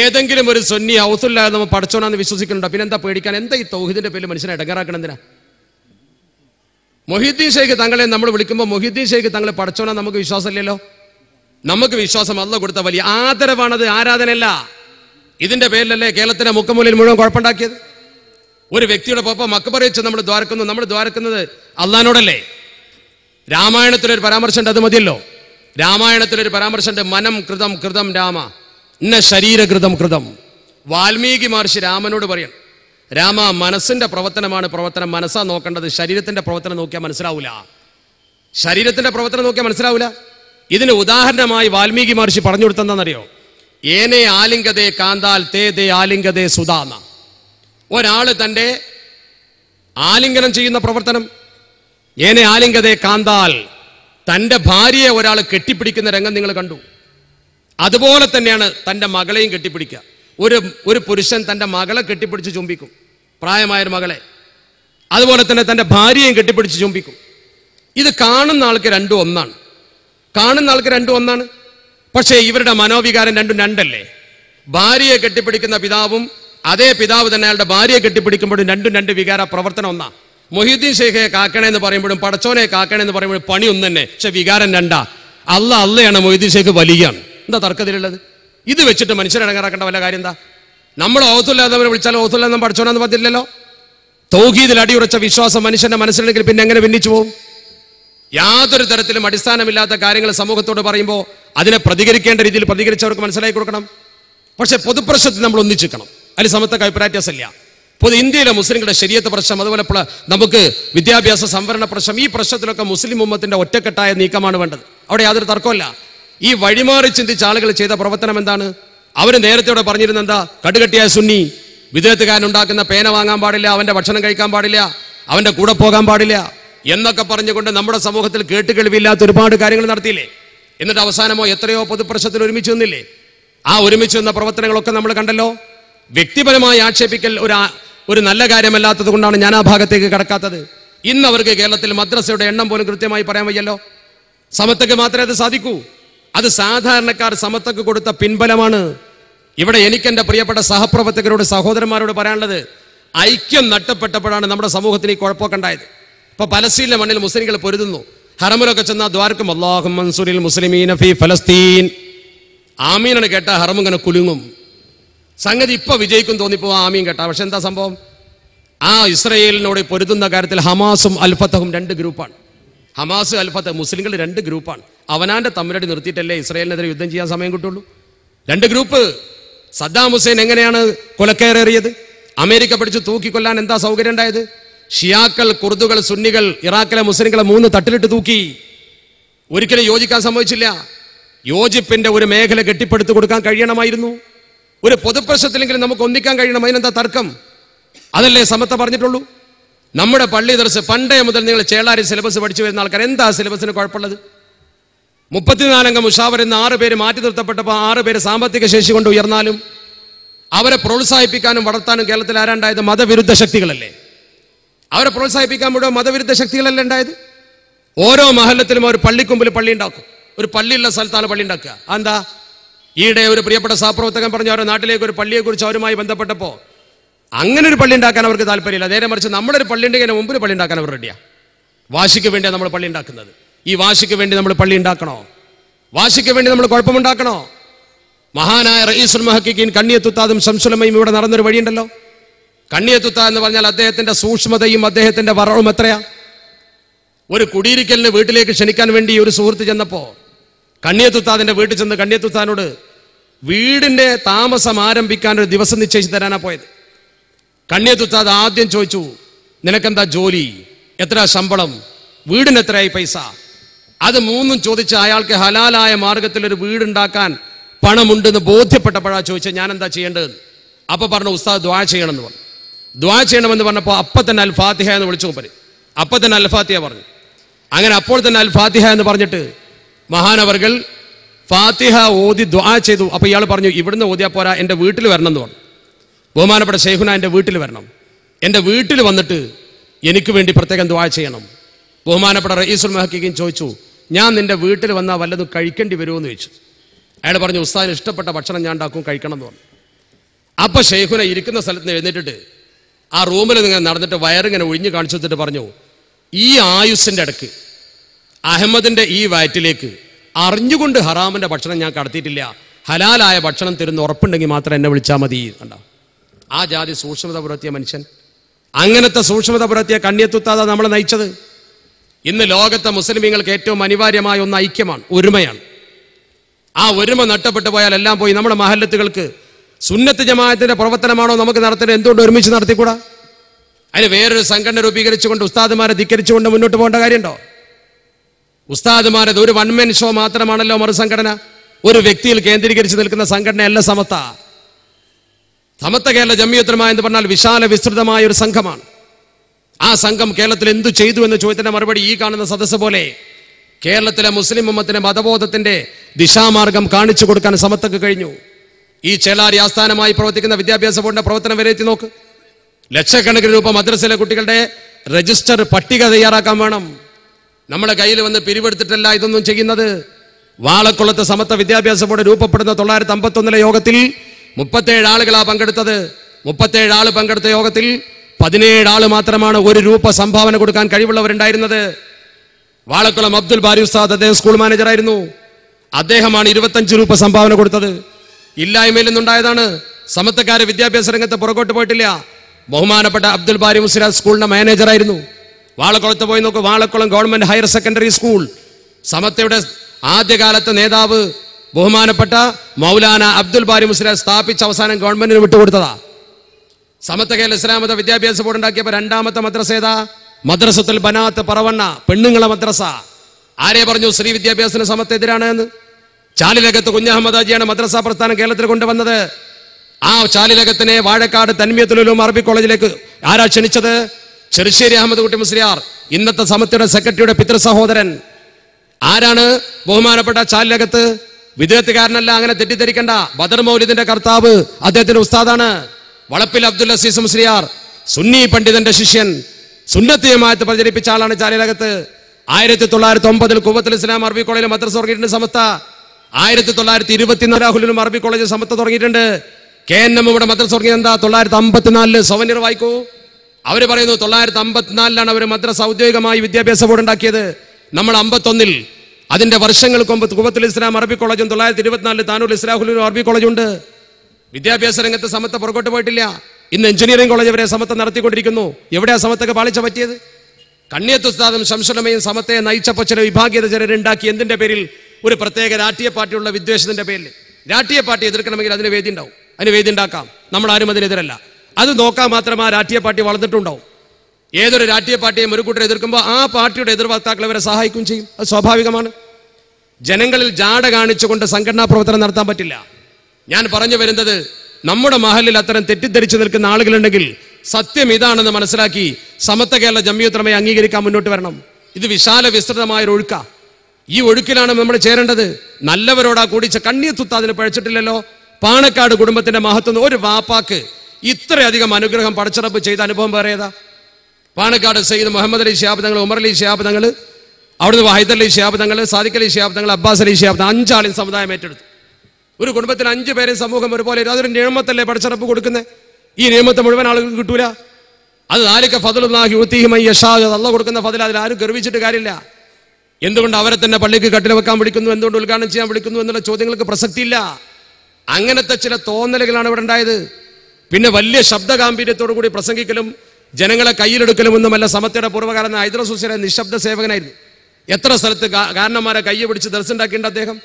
ഏതെങ്കിലും ഒരു സൊന്നി ഹൗസില്ലാതെ നമ്മൾ പടച്ചോനാന്ന് വിശ്വസിക്കുന്നുണ്ടോ പിന്നെന്താ പേടിക്കാൻ എന്താ ഈ തൗഹിദിന്റെ പേരിൽ മനുഷ്യനെ ഇടങ്ങാറാക്കണം എന്തിനാ മൊഹിദ്ദീൻ ഷെയ്ഖ് തങ്ങളെ നമ്മൾ വിളിക്കുമ്പോൾ മൊഹിദ്ദീൻ ഷെയ്ഖ് തങ്ങളെ പഠിച്ചോണ നമുക്ക് വിശ്വാസമില്ലല്ലോ നമുക്ക് വിശ്വാസം അല്ല കൊടുത്ത വലിയ ആദരവാണത് ആരാധനയല്ല ഇതിന്റെ പേരിലല്ലേ കേരളത്തിന്റെ മുക്കമൂലിൽ മുഴുവൻ കുഴപ്പമുണ്ടാക്കിയത് ഒരു വ്യക്തിയുടെ ഒപ്പം മക്കബറി നമ്മൾ ദ്വാരക്കുന്നു നമ്മൾ ദ്വാരക്കുന്നത് അള്ളഹാനോടല്ലേ രാമായണത്തിലൊരു ഉണ്ട് അത് മതിയല്ലോ രാമായണത്തിലൊരു ഉണ്ട് മനം കൃതം കൃതം രാമ ഇന്ന ശരീരകൃതം കൃതം വാൽമീകി മഹർഷി രാമനോട് പറയണം രാമ മനസ്സിന്റെ പ്രവർത്തനമാണ് പ്രവർത്തനം മനസ്സാ നോക്കേണ്ടത് ശരീരത്തിന്റെ പ്രവർത്തനം നോക്കിയാൽ മനസ്സിലാവൂല ശരീരത്തിന്റെ പ്രവർത്തനം നോക്കിയാൽ മനസ്സിലാവൂല ഇതിന് ഉദാഹരണമായി വാൽമീകി മഹർഷി പറഞ്ഞു കൊടുത്തെന്താണെന്നറിയോ ഏനെ ആലിംഗതേ കാന്താൽ തേ ദേ ആലിംഗതേ സുധാന ഒരാൾ തൻ്റെ ആലിംഗനം ചെയ്യുന്ന പ്രവർത്തനം ഏനെ ആലിംഗതേ കാന്താൽ തൻ്റെ ഭാര്യയെ ഒരാൾ കെട്ടിപ്പിടിക്കുന്ന രംഗം നിങ്ങൾ കണ്ടു അതുപോലെ തന്നെയാണ് തൻ്റെ മകളെയും കെട്ടിപ്പിടിക്കുക ഒരു ഒരു പുരുഷൻ തൻ്റെ മകളെ കെട്ടിപ്പിടിച്ച് ചുംബിക്കും പ്രായമായൊരു മകളെ അതുപോലെ തന്നെ തൻ്റെ ഭാര്യയും കെട്ടിപ്പിടിച്ച് ചുംബിക്കും ഇത് കാണുന്ന ആൾക്ക് രണ്ടും ഒന്നാണ് കാണുന്ന ആൾക്ക് രണ്ടും ഒന്നാണ് പക്ഷേ ഇവരുടെ മനോവികാരം രണ്ടും രണ്ടല്ലേ ഭാര്യയെ കെട്ടിപ്പിടിക്കുന്ന പിതാവും അതേ പിതാവ് തന്നെ അയാളുടെ ഭാര്യയെ കെട്ടിപ്പിടിക്കുമ്പോഴും രണ്ടും രണ്ട് വികാര പ്രവർത്തനം ഒന്നാ മൊഹീദ്ദീൻ ഷെയ്ഖെ കാക്കണേ എന്ന് പറയുമ്പോഴും പടച്ചോനെ കാക്കണേ എന്ന് പറയുമ്പോഴും പണി ഒന്നു തന്നെ പക്ഷെ വികാരം രണ്ടാ അല്ല അല്ലയാണ് മൊഹീദ്ദീൻ ഷെയ്ഖ് വലിയാണ് എന്താ തർക്കത്തിലുള്ളത് ഇത് വെച്ചിട്ട് മനുഷ്യരെ വല്ല കാര്യം എന്താ നമ്മൾ ഓഹത്തുല്ലാത്തവരെ വിളിച്ചാൽ ഓഹത്തുല്ലാന്നും പഠിച്ചോണെന്ന് പറ്റില്ലല്ലോ തൗഹീദിൽ അടിയുറച്ച വിശ്വാസം മനുഷ്യന്റെ മനസ്സിലുണ്ടെങ്കിൽ പിന്നെ എങ്ങനെ ഭിന്നിച്ചു പോകും യാതൊരു തരത്തിലും അടിസ്ഥാനമില്ലാത്ത കാര്യങ്ങൾ സമൂഹത്തോട് പറയുമ്പോൾ അതിനെ പ്രതികരിക്കേണ്ട രീതിയിൽ പ്രതികരിച്ചവർക്ക് മനസ്സിലാക്കി കൊടുക്കണം പക്ഷേ പൊതുപ്രശ്നത്തിൽ നമ്മൾ ഒന്നിച്ചിക്കണം അതിൽ സമത്വ അഭിപ്രാറ്റസ് ഇല്ല പൊതു ഇന്ത്യയിലെ മുസ്ലിങ്ങളുടെ ശരീരത്തെ പ്രശ്നം അതുപോലെ നമുക്ക് വിദ്യാഭ്യാസ സംവരണ പ്രശ്നം ഈ പ്രശ്നത്തിലൊക്കെ മുസ്ലിം ഉമ്മത്തിന്റെ ഒറ്റക്കെട്ടായ നീക്കമാണ് വേണ്ടത് അവിടെ യാതൊരു തർക്കമല്ല ഈ വഴിമാറി ചിന്തിച്ച ആളുകൾ ചെയ്ത പ്രവർത്തനം എന്താണ് അവർ നേരത്തെ ഇവിടെ പറഞ്ഞിരുന്ന എന്താ കടുകട്ടിയായ സുന്നി ഉണ്ടാക്കുന്ന പേന വാങ്ങാൻ പാടില്ല അവന്റെ ഭക്ഷണം കഴിക്കാൻ പാടില്ല അവന്റെ കൂടെ പോകാൻ പാടില്ല എന്നൊക്കെ പറഞ്ഞുകൊണ്ട് നമ്മുടെ സമൂഹത്തിൽ കേട്ടുകേൾവിയില്ലാത്ത ഒരുപാട് കാര്യങ്ങൾ നടത്തിയില്ലേ എന്നിട്ട് അവസാനമോ എത്രയോ പൊതുപ്രശ്നത്തിൽ ഒരുമിച്ച് നിന്നില്ലേ ആ ഒരുമിച്ച് നിന്ന പ്രവർത്തനങ്ങളൊക്കെ നമ്മൾ കണ്ടല്ലോ വ്യക്തിപരമായി ആക്ഷേപിക്കൽ ഒരു ഒരു നല്ല കാര്യമല്ലാത്തത് കൊണ്ടാണ് ഞാൻ ആ ഭാഗത്തേക്ക് കടക്കാത്തത് ഇന്ന് അവർക്ക് കേരളത്തിൽ മദ്രസയുടെ എണ്ണം പോലും കൃത്യമായി പറയാൻ വയ്യല്ലോ സമത്തേക്ക് മാത്രമേ അത് സാധിക്കൂ അത് സാധാരണക്കാർ സമത്വക്ക് കൊടുത്ത പിൻബലമാണ് ഇവിടെ എനിക്ക് എൻ്റെ പ്രിയപ്പെട്ട സഹപ്രവർത്തകരോട് സഹോദരന്മാരോട് പറയാനുള്ളത് ഐക്യം നട്ടപ്പെട്ടപ്പോഴാണ് നമ്മുടെ സമൂഹത്തിന് ഈ കുഴപ്പമൊക്കെ ഉണ്ടായത് ഇപ്പൊ പലസ്തീനിലെ മണ്ണിൽ മുസ്ലിങ്ങൾ പൊരുതുന്നു ഹറമിലൊക്കെ ചെന്ന ദ്വാരക്കും അള്ളാഹു മൻസൂരിൽ മുസ്ലിമീൻ ഫി ഫലസ്തീൻ ആമീനാണ് കേട്ട ഹറം ഇങ്ങനെ കുലുങ്ങും സംഗതി ഇപ്പൊ വിജയിക്കും തോന്നിപ്പോ ആമീൻ കേട്ടാ പക്ഷെ എന്താ സംഭവം ആ ഇസ്രയേലിനോട് പൊരുതുന്ന കാര്യത്തിൽ ഹമാസും അൽഫത്തഹും രണ്ട് ഗ്രൂപ്പാണ് ഹമാസ് അൽഫത്തഹ് മുസ്ലിങ്ങൾ രണ്ട് ഗ്രൂപ്പാണ് അവനാന്റെ തമ്മിലടി നിർത്തിയിട്ടല്ലേ ഇസ്രായേലിനെതിരെ യുദ്ധം ചെയ്യാൻ സമയം കിട്ടുള്ളൂ രണ്ട് ഗ്രൂപ്പ് സദ്ദാം ഹുസൈൻ എങ്ങനെയാണ് കൊലക്കേറേറിയത് അമേരിക്ക പഠിച്ച് തൂക്കിക്കൊല്ലാൻ എന്താ സൗകര്യം ഉണ്ടായത് ഷിയാക്കൾ കുർദുകൾ സുന്നികൾ ഇറാഖിലെ മുസ്ലിങ്ങളെ മൂന്ന് തട്ടിലിട്ട് തൂക്കി ഒരിക്കലും യോജിക്കാൻ സംഭവിച്ചില്ല യോജിപ്പിന്റെ ഒരു മേഖല കെട്ടിപ്പടുത്തു കൊടുക്കാൻ കഴിയണമായിരുന്നു ഒരു പൊതുപ്രശ്നത്തിലെങ്കിലും നമുക്ക് ഒന്നിക്കാൻ കഴിയണം അതിനെന്താ തർക്കം അതല്ലേ സമത്ത പറഞ്ഞിട്ടുള്ളൂ നമ്മുടെ പള്ളി ദർശ പണ്ടേ മുതൽ നിങ്ങൾ ചേളാരി സിലബസ് പഠിച്ചു വരുന്ന ആൾക്കാർ എന്താ സിലബസിന് കുഴപ്പമുള്ളത് മുപ്പത്തിനാലംഗം മുഷാവർ എന്ന ആറ് പേര് മാറ്റി നിർത്തപ്പെട്ടപ്പോൾ ആറ് പേര് സാമ്പത്തിക ശേഷി കൊണ്ട് ഉയർന്നാലും അവരെ പ്രോത്സാഹിപ്പിക്കാനും വളർത്താനും കേരളത്തിൽ ആരാണ്ടായത് മതവിരുദ്ധ ശക്തികളല്ലേ അവരെ പ്രോത്സാഹിപ്പിക്കാൻ മുഴുവൻ മതവിരുദ്ധ ശക്തികളല്ലേ ഉണ്ടായത് ഓരോ മഹലത്തിലും ഒരു പള്ളിക്കുമ്പിൽ പള്ളി ഉണ്ടാക്കും ഒരു പള്ളിയുള്ള സ്ഥലത്താണ് പള്ളി ഉണ്ടാക്കുക എന്താ ഈയിടെ ഒരു പ്രിയപ്പെട്ട സഹപ്രവർത്തകൻ പറഞ്ഞു അവരുടെ നാട്ടിലേക്ക് ഒരു പള്ളിയെക്കുറിച്ച് അവരുമായി ബന്ധപ്പെട്ടപ്പോൾ അങ്ങനെ ഒരു പള്ളി ഉണ്ടാക്കാൻ അവർക്ക് താല്പര്യമില്ല നേരെ മറിച്ച് നമ്മളൊരു ഒരു പള്ളി ഉണ്ടെങ്കിൽ മുമ്പിൽ പള്ളി ഉണ്ടാക്കാൻ അവർ റെഡിയാണ് വാശിക്ക് വേണ്ടിയാണ് നമ്മൾ പള്ളി ഉണ്ടാക്കുന്നത് ഈ വാശിക്ക് വേണ്ടി നമ്മൾ പള്ളി ഉണ്ടാക്കണോ വാശിക്ക് വേണ്ടി നമ്മൾ കുഴപ്പമുണ്ടാക്കണോ മഹാനായ റയീസുൽ മഹക്കിൻ കണ്ണിയത്തുത്താദും സംശുലമയും ഇവിടെ നടന്നൊരു വഴിയുണ്ടല്ലോ കണ്ണിയത്തുത്ത എന്ന് പറഞ്ഞാൽ അദ്ദേഹത്തിന്റെ സൂക്ഷ്മതയും അദ്ദേഹത്തിന്റെ വറവും എത്രയാ ഒരു കുടിയിരിക്കലിന് വീട്ടിലേക്ക് ക്ഷണിക്കാൻ വേണ്ടി ഒരു സുഹൃത്ത് ചെന്നപ്പോൾ കണ്ണിയത്തുത്താദിന്റെ വീട്ടിൽ ചെന്ന് കണ്ണിയത്തുത്താനോട് വീടിന്റെ താമസം ആരംഭിക്കാൻ ഒരു ദിവസം നിശ്ചയിച്ചു തരാനാ പോയത് കണ്ണിയത്തുത്താദ് ആദ്യം ചോദിച്ചു നിനക്കെന്താ ജോലി എത്ര ശമ്പളം വീടിന് എത്രയായി പൈസ അത് മൂന്നും ചോദിച്ച് അയാൾക്ക് ഹലാലായ മാർഗത്തിൽ ഒരു വീടുണ്ടാക്കാൻ പണമുണ്ടെന്ന് ബോധ്യപ്പെട്ടപ്പോഴാണ് ചോദിച്ചത് ഞാൻ എന്താ ചെയ്യേണ്ടത് അപ്പൊ പറഞ്ഞു ഉസ്താദ് ദ്വാ ചെയ്യണമെന്ന് പറഞ്ഞു ദ്വാ ചെയ്യണമെന്ന് പറഞ്ഞപ്പോൾ അപ്പ തന്നെ അൽ ഫാത്തിഹ എന്ന് വിളിച്ചു പോരെ അപ്പ തന്നെ അൽ ഫാത്തിഹ പറഞ്ഞു അങ്ങനെ അപ്പോൾ തന്നെ അൽ ഫാത്തിഹ എന്ന് പറഞ്ഞിട്ട് മഹാനവർകൾ ഫാത്തിഹ ഓതി ദ്വാ ചെയ്തു അപ്പോൾ ഇയാൾ പറഞ്ഞു ഇവിടുന്ന് ഓതിയാ പോരാ എൻ്റെ വീട്ടിൽ വരണം എന്ന് പറഞ്ഞു ബഹുമാനപ്പെട്ട ഷെയ്ഖുന എന്റെ വീട്ടിൽ വരണം എൻ്റെ വീട്ടിൽ വന്നിട്ട് എനിക്ക് വേണ്ടി പ്രത്യേകം ദ്വാ ചെയ്യണം ബഹുമാനപ്പെട്ട റയീസുൽ മെഹക്കിക്കും ചോദിച്ചു ഞാൻ നിന്റെ വീട്ടിൽ വന്നാൽ വല്ലതും കഴിക്കേണ്ടി വരുമോ എന്ന് ചോദിച്ചു അയാൾ പറഞ്ഞു ഉസ്താദിന് ഇഷ്ടപ്പെട്ട ഭക്ഷണം ഞാൻ ഉണ്ടാക്കും കഴിക്കണം എന്ന് പറഞ്ഞു അപ്പൊ ഷെയ്ഖുനെ ഇരിക്കുന്ന സ്ഥലത്ത് എഴുന്നേറ്റിട്ട് ആ റൂമിൽ നിങ്ങൾ നടന്നിട്ട് വയറിങ്ങനെ ഒഴിഞ്ഞു കാണിച്ചു വെച്ചിട്ട് പറഞ്ഞു ഈ ആയുസിന്റെ ഇടക്ക് അഹമ്മദിന്റെ ഈ വയറ്റിലേക്ക് അറിഞ്ഞുകൊണ്ട് ഹറാമിന്റെ ഭക്ഷണം ഞാൻ കടത്തിയിട്ടില്ല ഹലാലായ ഭക്ഷണം തരുന്ന ഉറപ്പുണ്ടെങ്കിൽ മാത്രം എന്നെ വിളിച്ചാൽ മതി കണ്ട ആ ജാതി സൂക്ഷ്മത പുലർത്തിയ മനുഷ്യൻ അങ്ങനത്തെ സൂക്ഷ്മത പുലർത്തിയ കണ്ണിയത്തുത്താതാ നമ്മളെ നയിച്ചത് ഇന്ന് ലോകത്തെ മുസ്ലിമീങ്ങൾക്ക് ഏറ്റവും അനിവാര്യമായ ഒന്ന് ഐക്യമാണ് ഒരുമയാണ് ആ ഒരുമ നഷ്ടപ്പെട്ടു പോയാൽ എല്ലാം പോയി നമ്മുടെ മഹല്ലത്തുകൾക്ക് സുന്നത്ത് ജമാഅത്തിന്റെ പ്രവർത്തനമാണോ നമുക്ക് നടത്തേണ്ടത് എന്തുകൊണ്ട് ഒരുമിച്ച് നടത്തിക്കൂടാ അതിന് വേറൊരു സംഘടന രൂപീകരിച്ചുകൊണ്ട് ഉസ്താദുമാരെ ധിക്കരിച്ചുകൊണ്ട് മുന്നോട്ട് പോകേണ്ട കാര്യമുണ്ടോ ഉസ്താദുമാരെ ഒരു വൺമെൻ ഷോ മാത്രമാണല്ലോ മറുസംഘടന ഒരു വ്യക്തിയിൽ കേന്ദ്രീകരിച്ച് നിൽക്കുന്ന സംഘടനയല്ല സമത്ത സമത്ത കേരള ജമ്മിയുത്തരമായ എന്ന് പറഞ്ഞാൽ വിശാല വിസ്തൃതമായ ഒരു സംഘമാണ് ആ സംഘം കേരളത്തിൽ എന്തു ചെയ്തു എന്ന് ചോദ്യത്തിന്റെ മറുപടി ഈ കാണുന്ന സദസ്സ് പോലെ കേരളത്തിലെ മുസ്ലിം ഉമ്മത്തിന് മതബോധത്തിന്റെ ദിശാമാർഗം കാണിച്ചു കൊടുക്കാൻ സമത്തക്ക് കഴിഞ്ഞു ഈ ചേളാരി ആസ്ഥാനമായി പ്രവർത്തിക്കുന്ന വിദ്യാഭ്യാസ ബോർഡിന്റെ പ്രവർത്തനം വരെ എത്തി നോക്ക് ലക്ഷക്കണക്കിന് രൂപ മദ്രസയിലെ കുട്ടികളുടെ രജിസ്റ്റർ പട്ടിക തയ്യാറാക്കാൻ വേണം നമ്മുടെ കയ്യിൽ വന്ന് പിരിവെടുത്തിട്ടല്ല ഇതൊന്നും ചെയ്യുന്നത് വാളക്കുളത്ത് സമത്വ വിദ്യാഭ്യാസ ബോർഡ് രൂപപ്പെടുന്ന തൊള്ളായിരത്തി അമ്പത്തൊന്നിലെ യോഗത്തിൽ മുപ്പത്തേഴ് ആളുകളാണ് പങ്കെടുത്തത് മുപ്പത്തേഴ് ആൾ പങ്കെടുത്ത യോഗത്തിൽ പതിനേഴ് ആള് മാത്രമാണ് ഒരു രൂപ സംഭാവന കൊടുക്കാൻ കഴിവുള്ളവരുണ്ടായിരുന്നത് വാളക്കുളം അബ്ദുൽ ബാരി ഉസ്താദ് അദ്ദേഹം സ്കൂൾ മാനേജർ ആയിരുന്നു അദ്ദേഹമാണ് ഇരുപത്തഞ്ച് രൂപ സംഭാവന കൊടുത്തത് ഇല്ലായ്മയിൽ നിന്നുണ്ടായതാണ് സമത്വക്കാരെ വിദ്യാഭ്യാസ രംഗത്ത് പുറകോട്ട് പോയിട്ടില്ല ബഹുമാനപ്പെട്ട അബ്ദുൽ ബാരി മുസ്ലിം സ്കൂളിന്റെ മാനേജർ ആയിരുന്നു വാളക്കുളത്ത് പോയി നോക്കൂ Valakkulam government higher secondary school സമത്തയുടെ ആദ്യകാലത്തെ നേതാവ് ബഹുമാനപ്പെട്ട മൗലാന അബ്ദുൽ ബാരി മുസ്ലിം സ്ഥാപിച്ച അവസാനം ഗവൺമെന്റിന് വിട്ടുകൊടുത്തതാണ് സമത്ത കേരള ഇസ്ലാമത വിദ്യാഭ്യാസ ബോർഡ് ഉണ്ടാക്കിയപ്പോ രണ്ടാമത്തെ മദ്രസ ഏതാ മദ്രസത്തിൽ ബനാത്ത് പറവണ്ണ പെണ്ണുങ്ങളെ മദ്രസ ആരെ പറഞ്ഞു സ്ത്രീ വിദ്യാഭ്യാസത്തിന് സമത്തെതിരാണ് എന്ന് ചാലിലകത്ത് കുഞ്ഞഹമ്മദാജിയാണ് മദ്രസ പ്രസ്ഥാനം കേരളത്തിൽ കൊണ്ടുവന്നത് ആ ചാലിലകത്തിനെ വാഴക്കാട് തന്മിയത്തുലും അറബി കോളേജിലേക്ക് ആരാ ക്ഷണിച്ചത് ചെറുശ്ശേരി അഹമ്മദ് കുട്ടി മുസ്ലിയാർ ഇന്നത്തെ സമത്തിയുടെ സെക്രട്ടറിയുടെ പിതൃ സഹോദരൻ ആരാണ് ബഹുമാനപ്പെട്ട ചാലിലകത്ത് വിദേഹത്തുകാരനല്ല അങ്ങനെ തെറ്റിദ്ധരിക്കണ്ട ബദർ മൗലിദിന്റെ കർത്താവ് അദ്ദേഹത്തിന്റെ ഉസ്താദാണ് വളപ്പിൽ അബ്ദുൽ അസീസ് മുസ്ലിയാർ സുന്നി പണ്ഡിതന്റെ ശിഷ്യൻ സുന്നത്തിയമായത്ത് പ്രചരിപ്പിച്ച ആളാണ് ചാരിലകത്ത് ആയിരത്തി തൊള്ളായിരത്തി ഒമ്പതിൽ കുവത്തിൽ ഇസ്ലാം അറബി കോളേജിൽ മദ്രസ് തുടങ്ങിയിട്ടുണ്ട് സമത്ത ആയിരത്തി തൊള്ളായിരത്തി ഇരുപത്തിനാല് ഇരുപത്തിനാലാഹുലിലും അറബി കോളേജിൽ സമത്ത തുടങ്ങിയിട്ടുണ്ട് കെ എൻ എം ഇവിടെ മദ്രസ് തുടങ്ങിയത് എന്താ തൊള്ളായിരത്തി അമ്പത്തിനാലില് സൗവന്യർ വായിക്കൂ അവർ പറയുന്നു തൊള്ളായിരത്തി അമ്പത്തിനാലിലാണ് അവർ മദ്രസ് ഔദ്യോഗികമായി വിദ്യാഭ്യാസ ബോർഡ് ഉണ്ടാക്കിയത് നമ്മൾ അമ്പത്തൊന്നിൽ അതിന്റെ വർഷങ്ങൾക്ക് മുമ്പ് കുവത്തുൽ ഇസ്ലാം അറബി കോളേജും തൊള്ളായിരത്തി ഇരുപത്തിനാലിൽ താനൂർ ഇസ്ലാഹുലിനും അറബി കോളേജുണ്ട് വിദ്യാഭ്യാസ രംഗത്ത് സമത്വം പുറകോട്ട് പോയിട്ടില്ല ഇന്ന് എഞ്ചിനീയറിംഗ് കോളേജ് വരെ സമത്വം നടത്തിക്കൊണ്ടിരിക്കുന്നു എവിടെയാ സമത്തൊക്കെ പാളിച്ച പറ്റിയത് കണ്ണിയത്തുസ്താദും ശംശനമയും സമത്തെ നയിച്ചപ്പോൾ ചില വിഭാഗീയത ചിലരുണ്ടാക്കി എന്തിന്റെ പേരിൽ ഒരു പ്രത്യേക രാഷ്ട്രീയ പാർട്ടിയുള്ള വിദ്വേഷത്തിന്റെ പേരിൽ രാഷ്ട്രീയ പാർട്ടി എതിർക്കണമെങ്കിൽ അതിന് വേദി ഉണ്ടാവും അതിന് വേദി ഉണ്ടാക്കാം നമ്മൾ ആരും അതിനെതിരല്ല അത് നോക്കാൻ മാത്രം ആ രാഷ്ട്രീയ പാർട്ടി വളർന്നിട്ടുണ്ടാവും ഏതൊരു രാഷ്ട്രീയ പാർട്ടിയും ഒരു കൂട്ടർ എതിർക്കുമ്പോൾ ആ പാർട്ടിയുടെ എതിർവാക്താക്കൾ അവരെ സഹായിക്കും ചെയ്യും അത് സ്വാഭാവികമാണ് ജനങ്ങളിൽ ജാട കാണിച്ചുകൊണ്ട് സംഘടനാ പ്രവർത്തനം നടത്താൻ പറ്റില്ല ഞാൻ പറഞ്ഞു വരുന്നത് നമ്മുടെ മഹലിൽ അത്തരം തെറ്റിദ്ധരിച്ചു നിൽക്കുന്ന ആളുകളുണ്ടെങ്കിൽ സത്യം ഇതാണെന്ന് മനസ്സിലാക്കി സമത്വ കേരള ജമ്മിയുത്രമയെ അംഗീകരിക്കാൻ മുന്നോട്ട് വരണം ഇത് വിശാല വിസ്തൃതമായ ഒരു ഒഴുക്ക ഈ ഒഴുക്കിലാണ് നമ്മൾ ചേരേണ്ടത് നല്ലവരോടാ കൂടിച്ച തുത്ത അതിന് പഴച്ചിട്ടില്ലല്ലോ പാണക്കാട് കുടുംബത്തിന്റെ മഹത്വം ഒരു വാപ്പാക്ക് ഇത്രയധികം അനുഗ്രഹം പടച്ചിറപ്പ് ചെയ്ത അനുഭവം വേറെ ഏതാ പാണക്കാട് സെയ്ദ് മുഹമ്മദ് അലി ഷിയാബ് തങ്ങൾ ഉമർ അലി ഷിയാബ് തങ്ങൾ അവിടുന്ന് വാഹിദ് അലി ഷിയാബ് തങ്ങൾ സാദിഖ് അലി ഷിയാബ് തങ്ങൾ അബ്ബാസ് അലി ഷിയാബ് അഞ്ചാളിൽ സമുദായം ഏറ്റെടുത്തു ഒരു കുടുംബത്തിൽ അഞ്ച് പേരെ സമൂഹം ഒരുപോലെ അതൊരു നിയമത്തല്ലേ പടച്ചിറപ്പ് കൊടുക്കുന്നത് ഈ നിയമത്തെ മുഴുവൻ ആളുകൾക്ക് കിട്ടൂല അത് ആലിക്ക ഫതലുല്ലാഹി ഉത്തീഹിമൈ യശാ അള്ള കൊടുക്കുന്ന ഫതിൽ അതിൽ ആരും ഗർവിച്ചിട്ട് കാര്യമില്ല എന്തുകൊണ്ട് അവരെ തന്നെ പള്ളിക്ക് കട്ടിൽ വെക്കാൻ വിളിക്കുന്നു എന്തുകൊണ്ട് ഉദ്ഘാടനം ചെയ്യാൻ വിളിക്കുന്നു എന്നുള്ള ചോദ്യങ്ങൾക്ക് പ്രസക്തിയില്ല അങ്ങനത്തെ ചില തോന്നലുകളാണ് ഇവിടെ ഉണ്ടായത് പിന്നെ വലിയ ശബ്ദ കൂടി പ്രസംഗിക്കലും ജനങ്ങളെ കയ്യിലെടുക്കലും ഒന്നുമല്ല സമത്തയുടെ പൂർവ്വകാലം ഹൈദ്രസൂസിയുടെ നിശബ്ദ സേവകനായിരുന്നു എത്ര സ്ഥലത്ത് കാരണന്മാരെ കയ്യെ പിടിച്ച് ദർശനം അദ്ദേഹം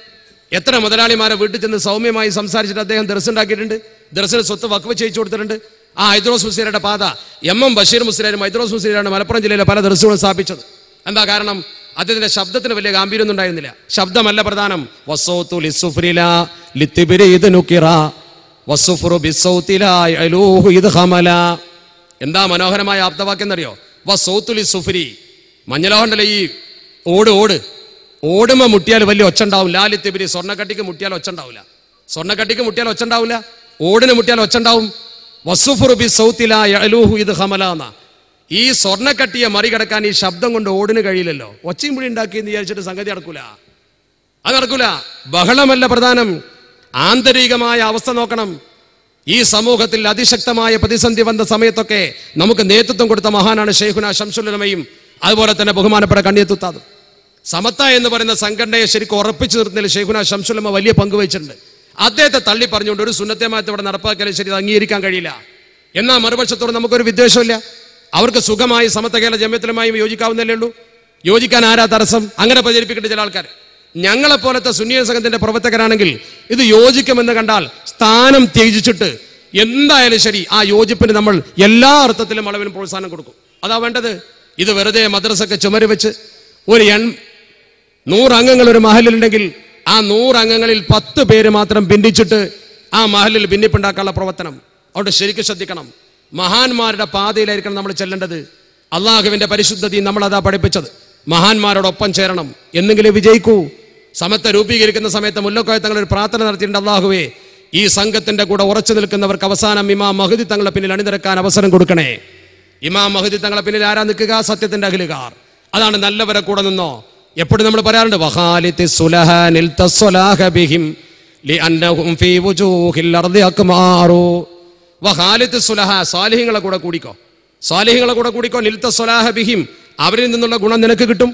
എത്ര മുതലാളിമാരെ വീട്ടിൽ ചെന്ന് സൗമ്യമായി സംസാരിച്ചിട്ട് അദ്ദേഹം ഉണ്ടാക്കിയിട്ടുണ്ട് ദർശന സ്വത്ത് വക്കവ് ചെയ്യിച്ചു കൊടുത്തിട്ടുണ്ട് ആ ഹൈദ്രോസ് മുസ്ലിയുടെ പാത എം എം ബഷീർ മുസ്ലിയാരും ഹൈദ്രോസ് മുസ്ലിയാണ് മലപ്പുറം ജില്ലയിലെ പല ദർശനങ്ങളും സ്ഥാപിച്ചത് എന്താ കാരണം അദ്ദേഹത്തിന്റെ ശബ്ദത്തിന് വലിയ ഗാംഭീര്യം ഉണ്ടായിരുന്നില്ല ശബ്ദമല്ല പ്രധാനം അലൂഹു ഹമല എന്താ മനോഹരമായ ആപ്തവാക്യം എന്നറിയോ വസൗത്തുലി സുഫരി മഞ്ഞലോഹണ്ടല്ലേ ഈ ഓട് ഓട് ഓടുമ മുട്ടിയാൽ വലിയ ഒച്ച ഉണ്ടാവും ലാലിത്തിബിരി സ്വർണ്ണക്കട്ടിക്ക് മുട്ടിയാൽ ഒച്ച ഉണ്ടാവില്ല സ്വർണ്ണക്കട്ടിക്ക് മുട്ടിയാൽ ഒച്ച ഉണ്ടാവില്ല ഓടിന് മുട്ടിയാൽ ഒച്ച ഉണ്ടാവും വസുഫുറുബി സൗത്തിലൂഹു ഇത് ഹമലാന്ന ഈ സ്വർണ്ണക്കട്ടിയെ മറികടക്കാൻ ഈ ശബ്ദം കൊണ്ട് ഓടിന് കഴിയില്ലല്ലോ ഒച്ചയും പുഴി ഉണ്ടാക്കി എന്ന് വിചാരിച്ചിട്ട് സംഗതി നടക്കൂല അത് നടക്കൂല ബഹളമല്ല പ്രധാനം ആന്തരികമായ അവസ്ഥ നോക്കണം ഈ സമൂഹത്തിൽ അതിശക്തമായ പ്രതിസന്ധി വന്ന സമയത്തൊക്കെ നമുക്ക് നേതൃത്വം കൊടുത്ത മഹാനാണ് ഷെയ്ഖുന ശംസുലമയും അതുപോലെ തന്നെ ബഹുമാനപ്പെട്ട കണ്ണിയെത്തുത്താതും സമത്ത എന്ന് പറയുന്ന സംഘടനയെ ശരിക്കും ഉറപ്പിച്ചു നിർത്തുന്നതിൽ ഷെയ്ഖുന ശംസുലമ്മ വലിയ പങ്ക് വഹിച്ചിട്ടുണ്ട് അദ്ദേഹത്തെ തള്ളി പറഞ്ഞുകൊണ്ട് ഒരു സുന്നത്തെ മാറ്റം ഇവിടെ നടപ്പാക്കാനും ശരി അംഗീകരിക്കാൻ കഴിയില്ല എന്നാൽ മറുപക്ഷത്തോട് നമുക്കൊരു വിദ്വേഷമില്ല അവർക്ക് സുഖമായി സമത്ത കേരള ജമ്യത്തിലുമായും യോജിക്കാവുന്നല്ലേ ഉള്ളൂ യോജിക്കാൻ ആരാ തടസ്സം അങ്ങനെ പ്രചരിപ്പിക്കേണ്ട ചില ആൾക്കാർ ഞങ്ങളെ പോലത്തെ സുന്നിയ സംഘത്തിന്റെ പ്രവർത്തകരാണെങ്കിൽ ഇത് യോജിക്കുമെന്ന് കണ്ടാൽ സ്ഥാനം ത്യജിച്ചിട്ട് എന്തായാലും ശരി ആ യോജിപ്പിന് നമ്മൾ എല്ലാ അർത്ഥത്തിലും അളവിലും പ്രോത്സാഹനം കൊടുക്കും അതാ വേണ്ടത് ഇത് വെറുതെ മദ്രസൊക്കെ ചുമര് വെച്ച് ഒരു എൺ നൂറംഗങ്ങൾ ഒരു മഹലിലുണ്ടെങ്കിൽ ആ നൂറംഗങ്ങളിൽ പത്ത് പേര് മാത്രം ഭിന്നിച്ചിട്ട് ആ മഹലിൽ ഭിന്നിപ്പുണ്ടാക്കാനുള്ള പ്രവർത്തനം അവിടെ ശരിക്കും ശ്രദ്ധിക്കണം മഹാന്മാരുടെ പാതയിലായിരിക്കണം നമ്മൾ ചെല്ലേണ്ടത് അള്ളാഹുവിൻ്റെ പരിശുദ്ധതി അതാ പഠിപ്പിച്ചത് മഹാന്മാരോടൊപ്പം ചേരണം എന്നെങ്കിലേ വിജയിക്കൂ സമത്തെ രൂപീകരിക്കുന്ന സമയത്ത് മുല്ലക്കോയ ഒരു പ്രാർത്ഥന നടത്തിയിട്ടുണ്ട് അള്ളാഹുവേ ഈ സംഘത്തിന്റെ കൂടെ ഉറച്ചു നിൽക്കുന്നവർക്ക് അവസാനം ഇമാം മഹുദി തങ്ങളെ പിന്നിൽ അണിനിരക്കാൻ അവസരം കൊടുക്കണേ ഇമാം മഹുദി തങ്ങളെ പിന്നിൽ ആരാ നിൽക്കുക സത്യത്തിന്റെ അഖിലുകാർ അതാണ് നല്ലവരെ കൂടെ നിന്നോ എപ്പോഴും നമ്മൾ പറയാറുണ്ട് വഹാലിത്തി സുലഹാനിൽ തസ്വലാഹബിഹിം ലിഅന്നഹും ഫീ വുജൂഹിൽ അർദി അക്മാറു വഹാലിത്ത് സുലഹ സാലിഹികളെ കൂടെ കൂടിക്കോ സാലിഹിങ്ങളെ കൂടെ കൂടിക്കോ നിൽത്ത സ്വലാഹ ബിഹിം അവരിൽ നിന്നുള്ള ഗുണം നിനക്ക് കിട്ടും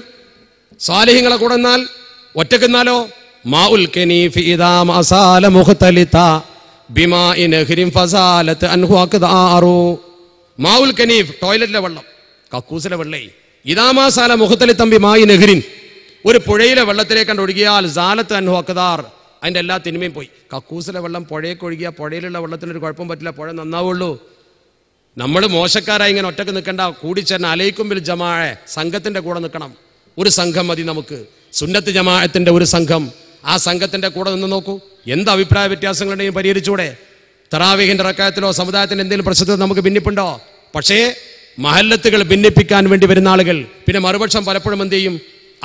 സാലിഹിങ്ങളെ കൂടെ എന്നാൽ ഒറ്റക്കെന്നാലോ മാ ഉൽ മാ ഉൽ കനീഫ് ടോയ്ലറ്റിലെ വെള്ളം കക്കൂസിലെ വെള്ളേ ഇതാമാസാല മുഖത്തലി തമ്പി മായി നെഹ്റിൻ ഒരു പുഴയിലെ വെള്ളത്തിലേക്കണ്ട് ഒഴുകിയാൽ ജാലത്ത് അനു അക്കദാർ അതിൻ്റെ എല്ലാ തിന്മയും പോയി കക്കൂസിലെ വെള്ളം പുഴയൊക്കെ ഒഴുകിയ പുഴയിലുള്ള വെള്ളത്തിനൊരു കുഴപ്പം പറ്റില്ല പുഴ നന്നാവുള്ളൂ നമ്മൾ മോശക്കാരായി ഇങ്ങനെ ഒറ്റക്ക് നിൽക്കണ്ട കൂടിച്ചേർന്ന് അലയിക്കുമ്പിൽ ജമാഴ സംഘത്തിൻ്റെ കൂടെ നിൽക്കണം ഒരു സംഘം മതി നമുക്ക് സുന്നത്ത് ജമാഅത്തിൻ്റെ ഒരു സംഘം ആ സംഘത്തിൻ്റെ കൂടെ നിന്ന് നോക്കൂ എന്ത് അഭിപ്രായ വ്യത്യാസങ്ങളുണ്ടെങ്കിലും പരിഹരിച്ചൂടെ തറാവിഹിൻ്റെ റക്കായത്തിലോ സമുദായത്തിൻ്റെ എന്തെങ്കിലും പ്രശ്നത്തിൽ നമുക്ക് ഭിന്നിപ്പുണ്ടോ പക്ഷേ മഹല്ലത്തുകൾ ഭിന്നിപ്പിക്കാൻ വേണ്ടി വരുന്ന ആളുകൾ പിന്നെ മറുപക്ഷം പലപ്പോഴും എന്ത് ചെയ്യും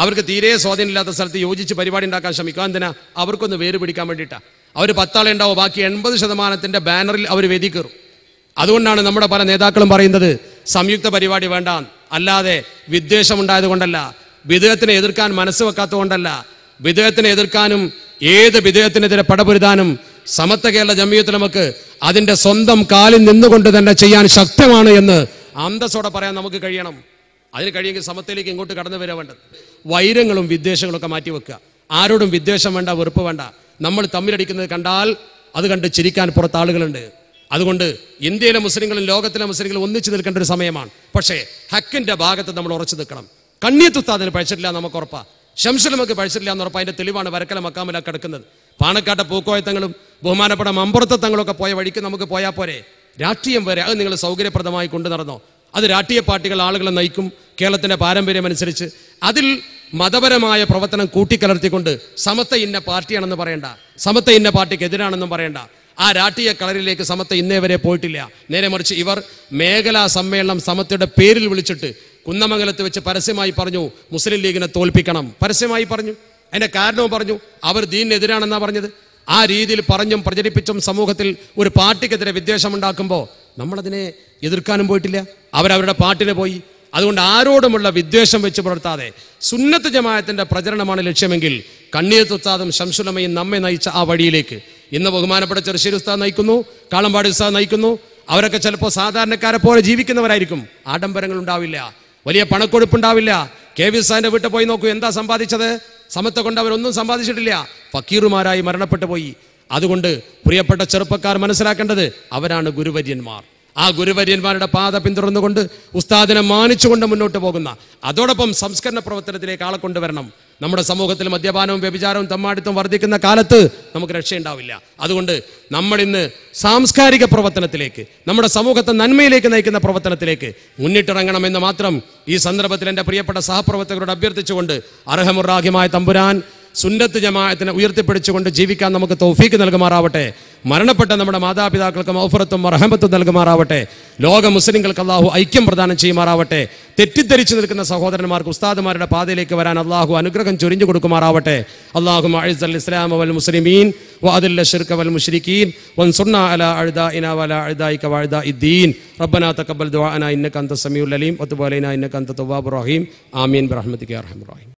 അവർക്ക് തീരെ സ്വാധീനമില്ലാത്ത സ്ഥലത്ത് യോജിച്ച് പരിപാടി ഉണ്ടാക്കാൻ ശ്രമിക്കുക എന്തിനാ അവർക്കൊന്ന് വേര് പിടിക്കാൻ വേണ്ടിയിട്ടാണ് അവർ പത്താളെ ഉണ്ടാവും ബാക്കി എൺപത് ശതമാനത്തിന്റെ ബാനറിൽ അവർ വേദി കയറും അതുകൊണ്ടാണ് നമ്മുടെ പല നേതാക്കളും പറയുന്നത് സംയുക്ത പരിപാടി വേണ്ട അല്ലാതെ ഉണ്ടായത് കൊണ്ടല്ല വിദേഹത്തിനെ എതിർക്കാൻ മനസ്സ് കൊണ്ടല്ല വിദേഹത്തിനെ എതിർക്കാനും ഏത് വിദേഹത്തിനെതിരെ പടപൊരുതാനും സമത്വ കേരള ജമ്മിയത്തിൽ നമുക്ക് അതിന്റെ സ്വന്തം കാലിൽ നിന്നുകൊണ്ട് തന്നെ ചെയ്യാൻ ശക്തമാണ് എന്ന് അന്തസ്സോടെ പറയാൻ നമുക്ക് കഴിയണം അതിന് കഴിയുമെങ്കിൽ സമത്തിലേക്ക് ഇങ്ങോട്ട് കടന്നു വരാൻ വേണ്ടത് വൈരങ്ങളും വിദ്വേഷങ്ങളും ഒക്കെ മാറ്റി വെക്കുക ആരോടും വിദ്വേഷം വേണ്ട വെറുപ്പ് വേണ്ട നമ്മൾ തമ്മിലടിക്കുന്നത് കണ്ടാൽ അത് കണ്ട് ചിരിക്കാൻ പുറത്ത് ആളുകളുണ്ട് അതുകൊണ്ട് ഇന്ത്യയിലെ മുസ്ലിങ്ങളും ലോകത്തിലെ മുസ്ലിങ്ങളും ഒന്നിച്ചു നിൽക്കേണ്ട ഒരു സമയമാണ് പക്ഷേ ഹക്കിന്റെ ഭാഗത്ത് നമ്മൾ ഉറച്ചു നിൽക്കണം കണ്ണിയത്തുത്താദിന് പഴിച്ചിട്ടില്ല നമുക്ക് ഉറപ്പാണ് ശംസലമക്ക് പഴിച്ചിട്ടില്ല എന്ന് ഉറപ്പ് അതിന്റെ തെളിവാണ് വരക്കല മക്കാമില കിടക്കുന്നത് പാണക്കാട്ടെ പൂക്കോയത്തങ്ങളും ബഹുമാനപ്പെട്ട മമ്പുറത്തങ്ങളൊക്കെ പോയ വഴിക്ക് നമുക്ക് പോയാൽ പോരെ രാഷ്ട്രീയം വരെ അത് നിങ്ങൾ സൗകര്യപ്രദമായി കൊണ്ടു നടന്നോ അത് രാഷ്ട്രീയ പാർട്ടികൾ ആളുകളെ നയിക്കും കേരളത്തിൻ്റെ പാരമ്പര്യമനുസരിച്ച് അതിൽ മതപരമായ പ്രവർത്തനം കൂട്ടിക്കലർത്തിക്കൊണ്ട് സമത്ത ഇന്ന പാർട്ടിയാണെന്ന് പറയണ്ട സമത്ത ഇന്ന പാർട്ടിക്ക് എതിരാണെന്നും പറയണ്ട ആ രാഷ്ട്രീയ കളറിലേക്ക് സമത്ത ഇന്നേ വരെ പോയിട്ടില്ല നേരെ മറിച്ച് ഇവർ മേഖലാ സമ്മേളനം സമത്തയുടെ പേരിൽ വിളിച്ചിട്ട് കുന്നമംഗലത്ത് വെച്ച് പരസ്യമായി പറഞ്ഞു മുസ്ലിം ലീഗിനെ തോൽപ്പിക്കണം പരസ്യമായി പറഞ്ഞു അതിൻ്റെ കാരണവും പറഞ്ഞു അവർ ദീനിനെതിരാണെന്നാണ് പറഞ്ഞത് ആ രീതിയിൽ പറഞ്ഞും പ്രചരിപ്പിച്ചും സമൂഹത്തിൽ ഒരു പാർട്ടിക്കെതിരെ വിദ്വേഷം ഉണ്ടാക്കുമ്പോൾ നമ്മളതിനെ എതിർക്കാനും പോയിട്ടില്ല അവരവരുടെ പാട്ടിന് പോയി അതുകൊണ്ട് ആരോടുമുള്ള വിദ്വേഷം വെച്ച് പുലർത്താതെ സുന്നത്ത് ജമായത്തിന്റെ പ്രചരണമാണ് ലക്ഷ്യമെങ്കിൽ കണ്ണീർ തുത്താദും ശംസുലമയും നമ്മെ നയിച്ച ആ വഴിയിലേക്ക് ഇന്ന് ബഹുമാനപ്പെട്ട ചെറുശ്ശേരി ഉസ്താദ് നയിക്കുന്നു കാളമ്പാടി ഉസ്താദ് നയിക്കുന്നു അവരൊക്കെ ചിലപ്പോൾ സാധാരണക്കാരെ പോലെ ജീവിക്കുന്നവരായിരിക്കും ആഡംബരങ്ങൾ ഉണ്ടാവില്ല വലിയ പണക്കൊഴുപ്പുണ്ടാവില്ല കെ വി സാറിന്റെ വീട്ടിൽ പോയി നോക്കൂ എന്താ സമ്പാദിച്ചത് സമത്തെ കൊണ്ട് അവരൊന്നും സമ്പാദിച്ചിട്ടില്ല ഫക്കീറുമാരായി മരണപ്പെട്ടു പോയി അതുകൊണ്ട് പ്രിയപ്പെട്ട ചെറുപ്പക്കാർ മനസ്സിലാക്കേണ്ടത് അവരാണ് ഗുരുവര്യന്മാർ ആ ഗുരുവര്യന്മാരുടെ പാത പിന്തുടർന്നുകൊണ്ട് ഉസ്താദിനെ മാനിച്ചുകൊണ്ട് മുന്നോട്ട് പോകുന്ന അതോടൊപ്പം സംസ്കരണ പ്രവർത്തനത്തിലേക്ക് ആളെ കൊണ്ടുവരണം നമ്മുടെ സമൂഹത്തിൽ മദ്യപാനവും വ്യഭിചാരവും തമ്മാടിത്തും വർദ്ധിക്കുന്ന കാലത്ത് നമുക്ക് രക്ഷയുണ്ടാവില്ല അതുകൊണ്ട് നമ്മൾ ഇന്ന് സാംസ്കാരിക പ്രവർത്തനത്തിലേക്ക് നമ്മുടെ സമൂഹത്തെ നന്മയിലേക്ക് നയിക്കുന്ന പ്രവർത്തനത്തിലേക്ക് മുന്നിട്ടിറങ്ങണമെന്ന് മാത്രം ഈ സന്ദർഭത്തിൽ എൻ്റെ പ്രിയപ്പെട്ട സഹപ്രവർത്തകരോട് അഭ്യർത്ഥിച്ചുകൊണ്ട് അർഹമുറാഹിമായ തമ്പുരാൻ സുന്നത്ത് ജമാഅത്തിനെ ഉയർത്തിപ്പിടിച്ചുകൊണ്ട് ജീവിക്കാൻ നമുക്ക് തൗഫീക്ക് നൽകുമാറാവട്ടെ മരണപ്പെട്ട നമ്മുടെ മാതാപിതാക്കൾക്ക് മൗഫറത്തും മർഹമത്തും നൽകുമാറാവട്ടെ ലോക മുസ്ലിങ്ങൾക്ക് അള്ളാഹു ഐക്യം പ്രദാനം ചെയ്യുമാറാവട്ടെ തെറ്റിദ്ധരിച്ചു നിൽക്കുന്ന സഹോദരന്മാർക്ക് ഉസ്താദുമാരുടെ പാതയിലേക്ക് വരാൻ അള്ളാഹു അനുഗ്രഹം ചൊരിഞ്ഞു കൊടുക്കുമാറാവട്ടെ അള്ളാഹു അഴിസൽ ഇസ്ലാം വൽ മുസ്ലിമീൻ وأذل വൽ والمشركين وانصرنا على أعدائنا وعلى أعدائك وأعداء الدين ربنا تقبل റബ്ബനാ إنك أنت السميع العليم وتب അലീം إنك ഇന്നക التواب الرحيم റഹീം ആമീൻ ബിറഹ്മതിക أرحم റഹീം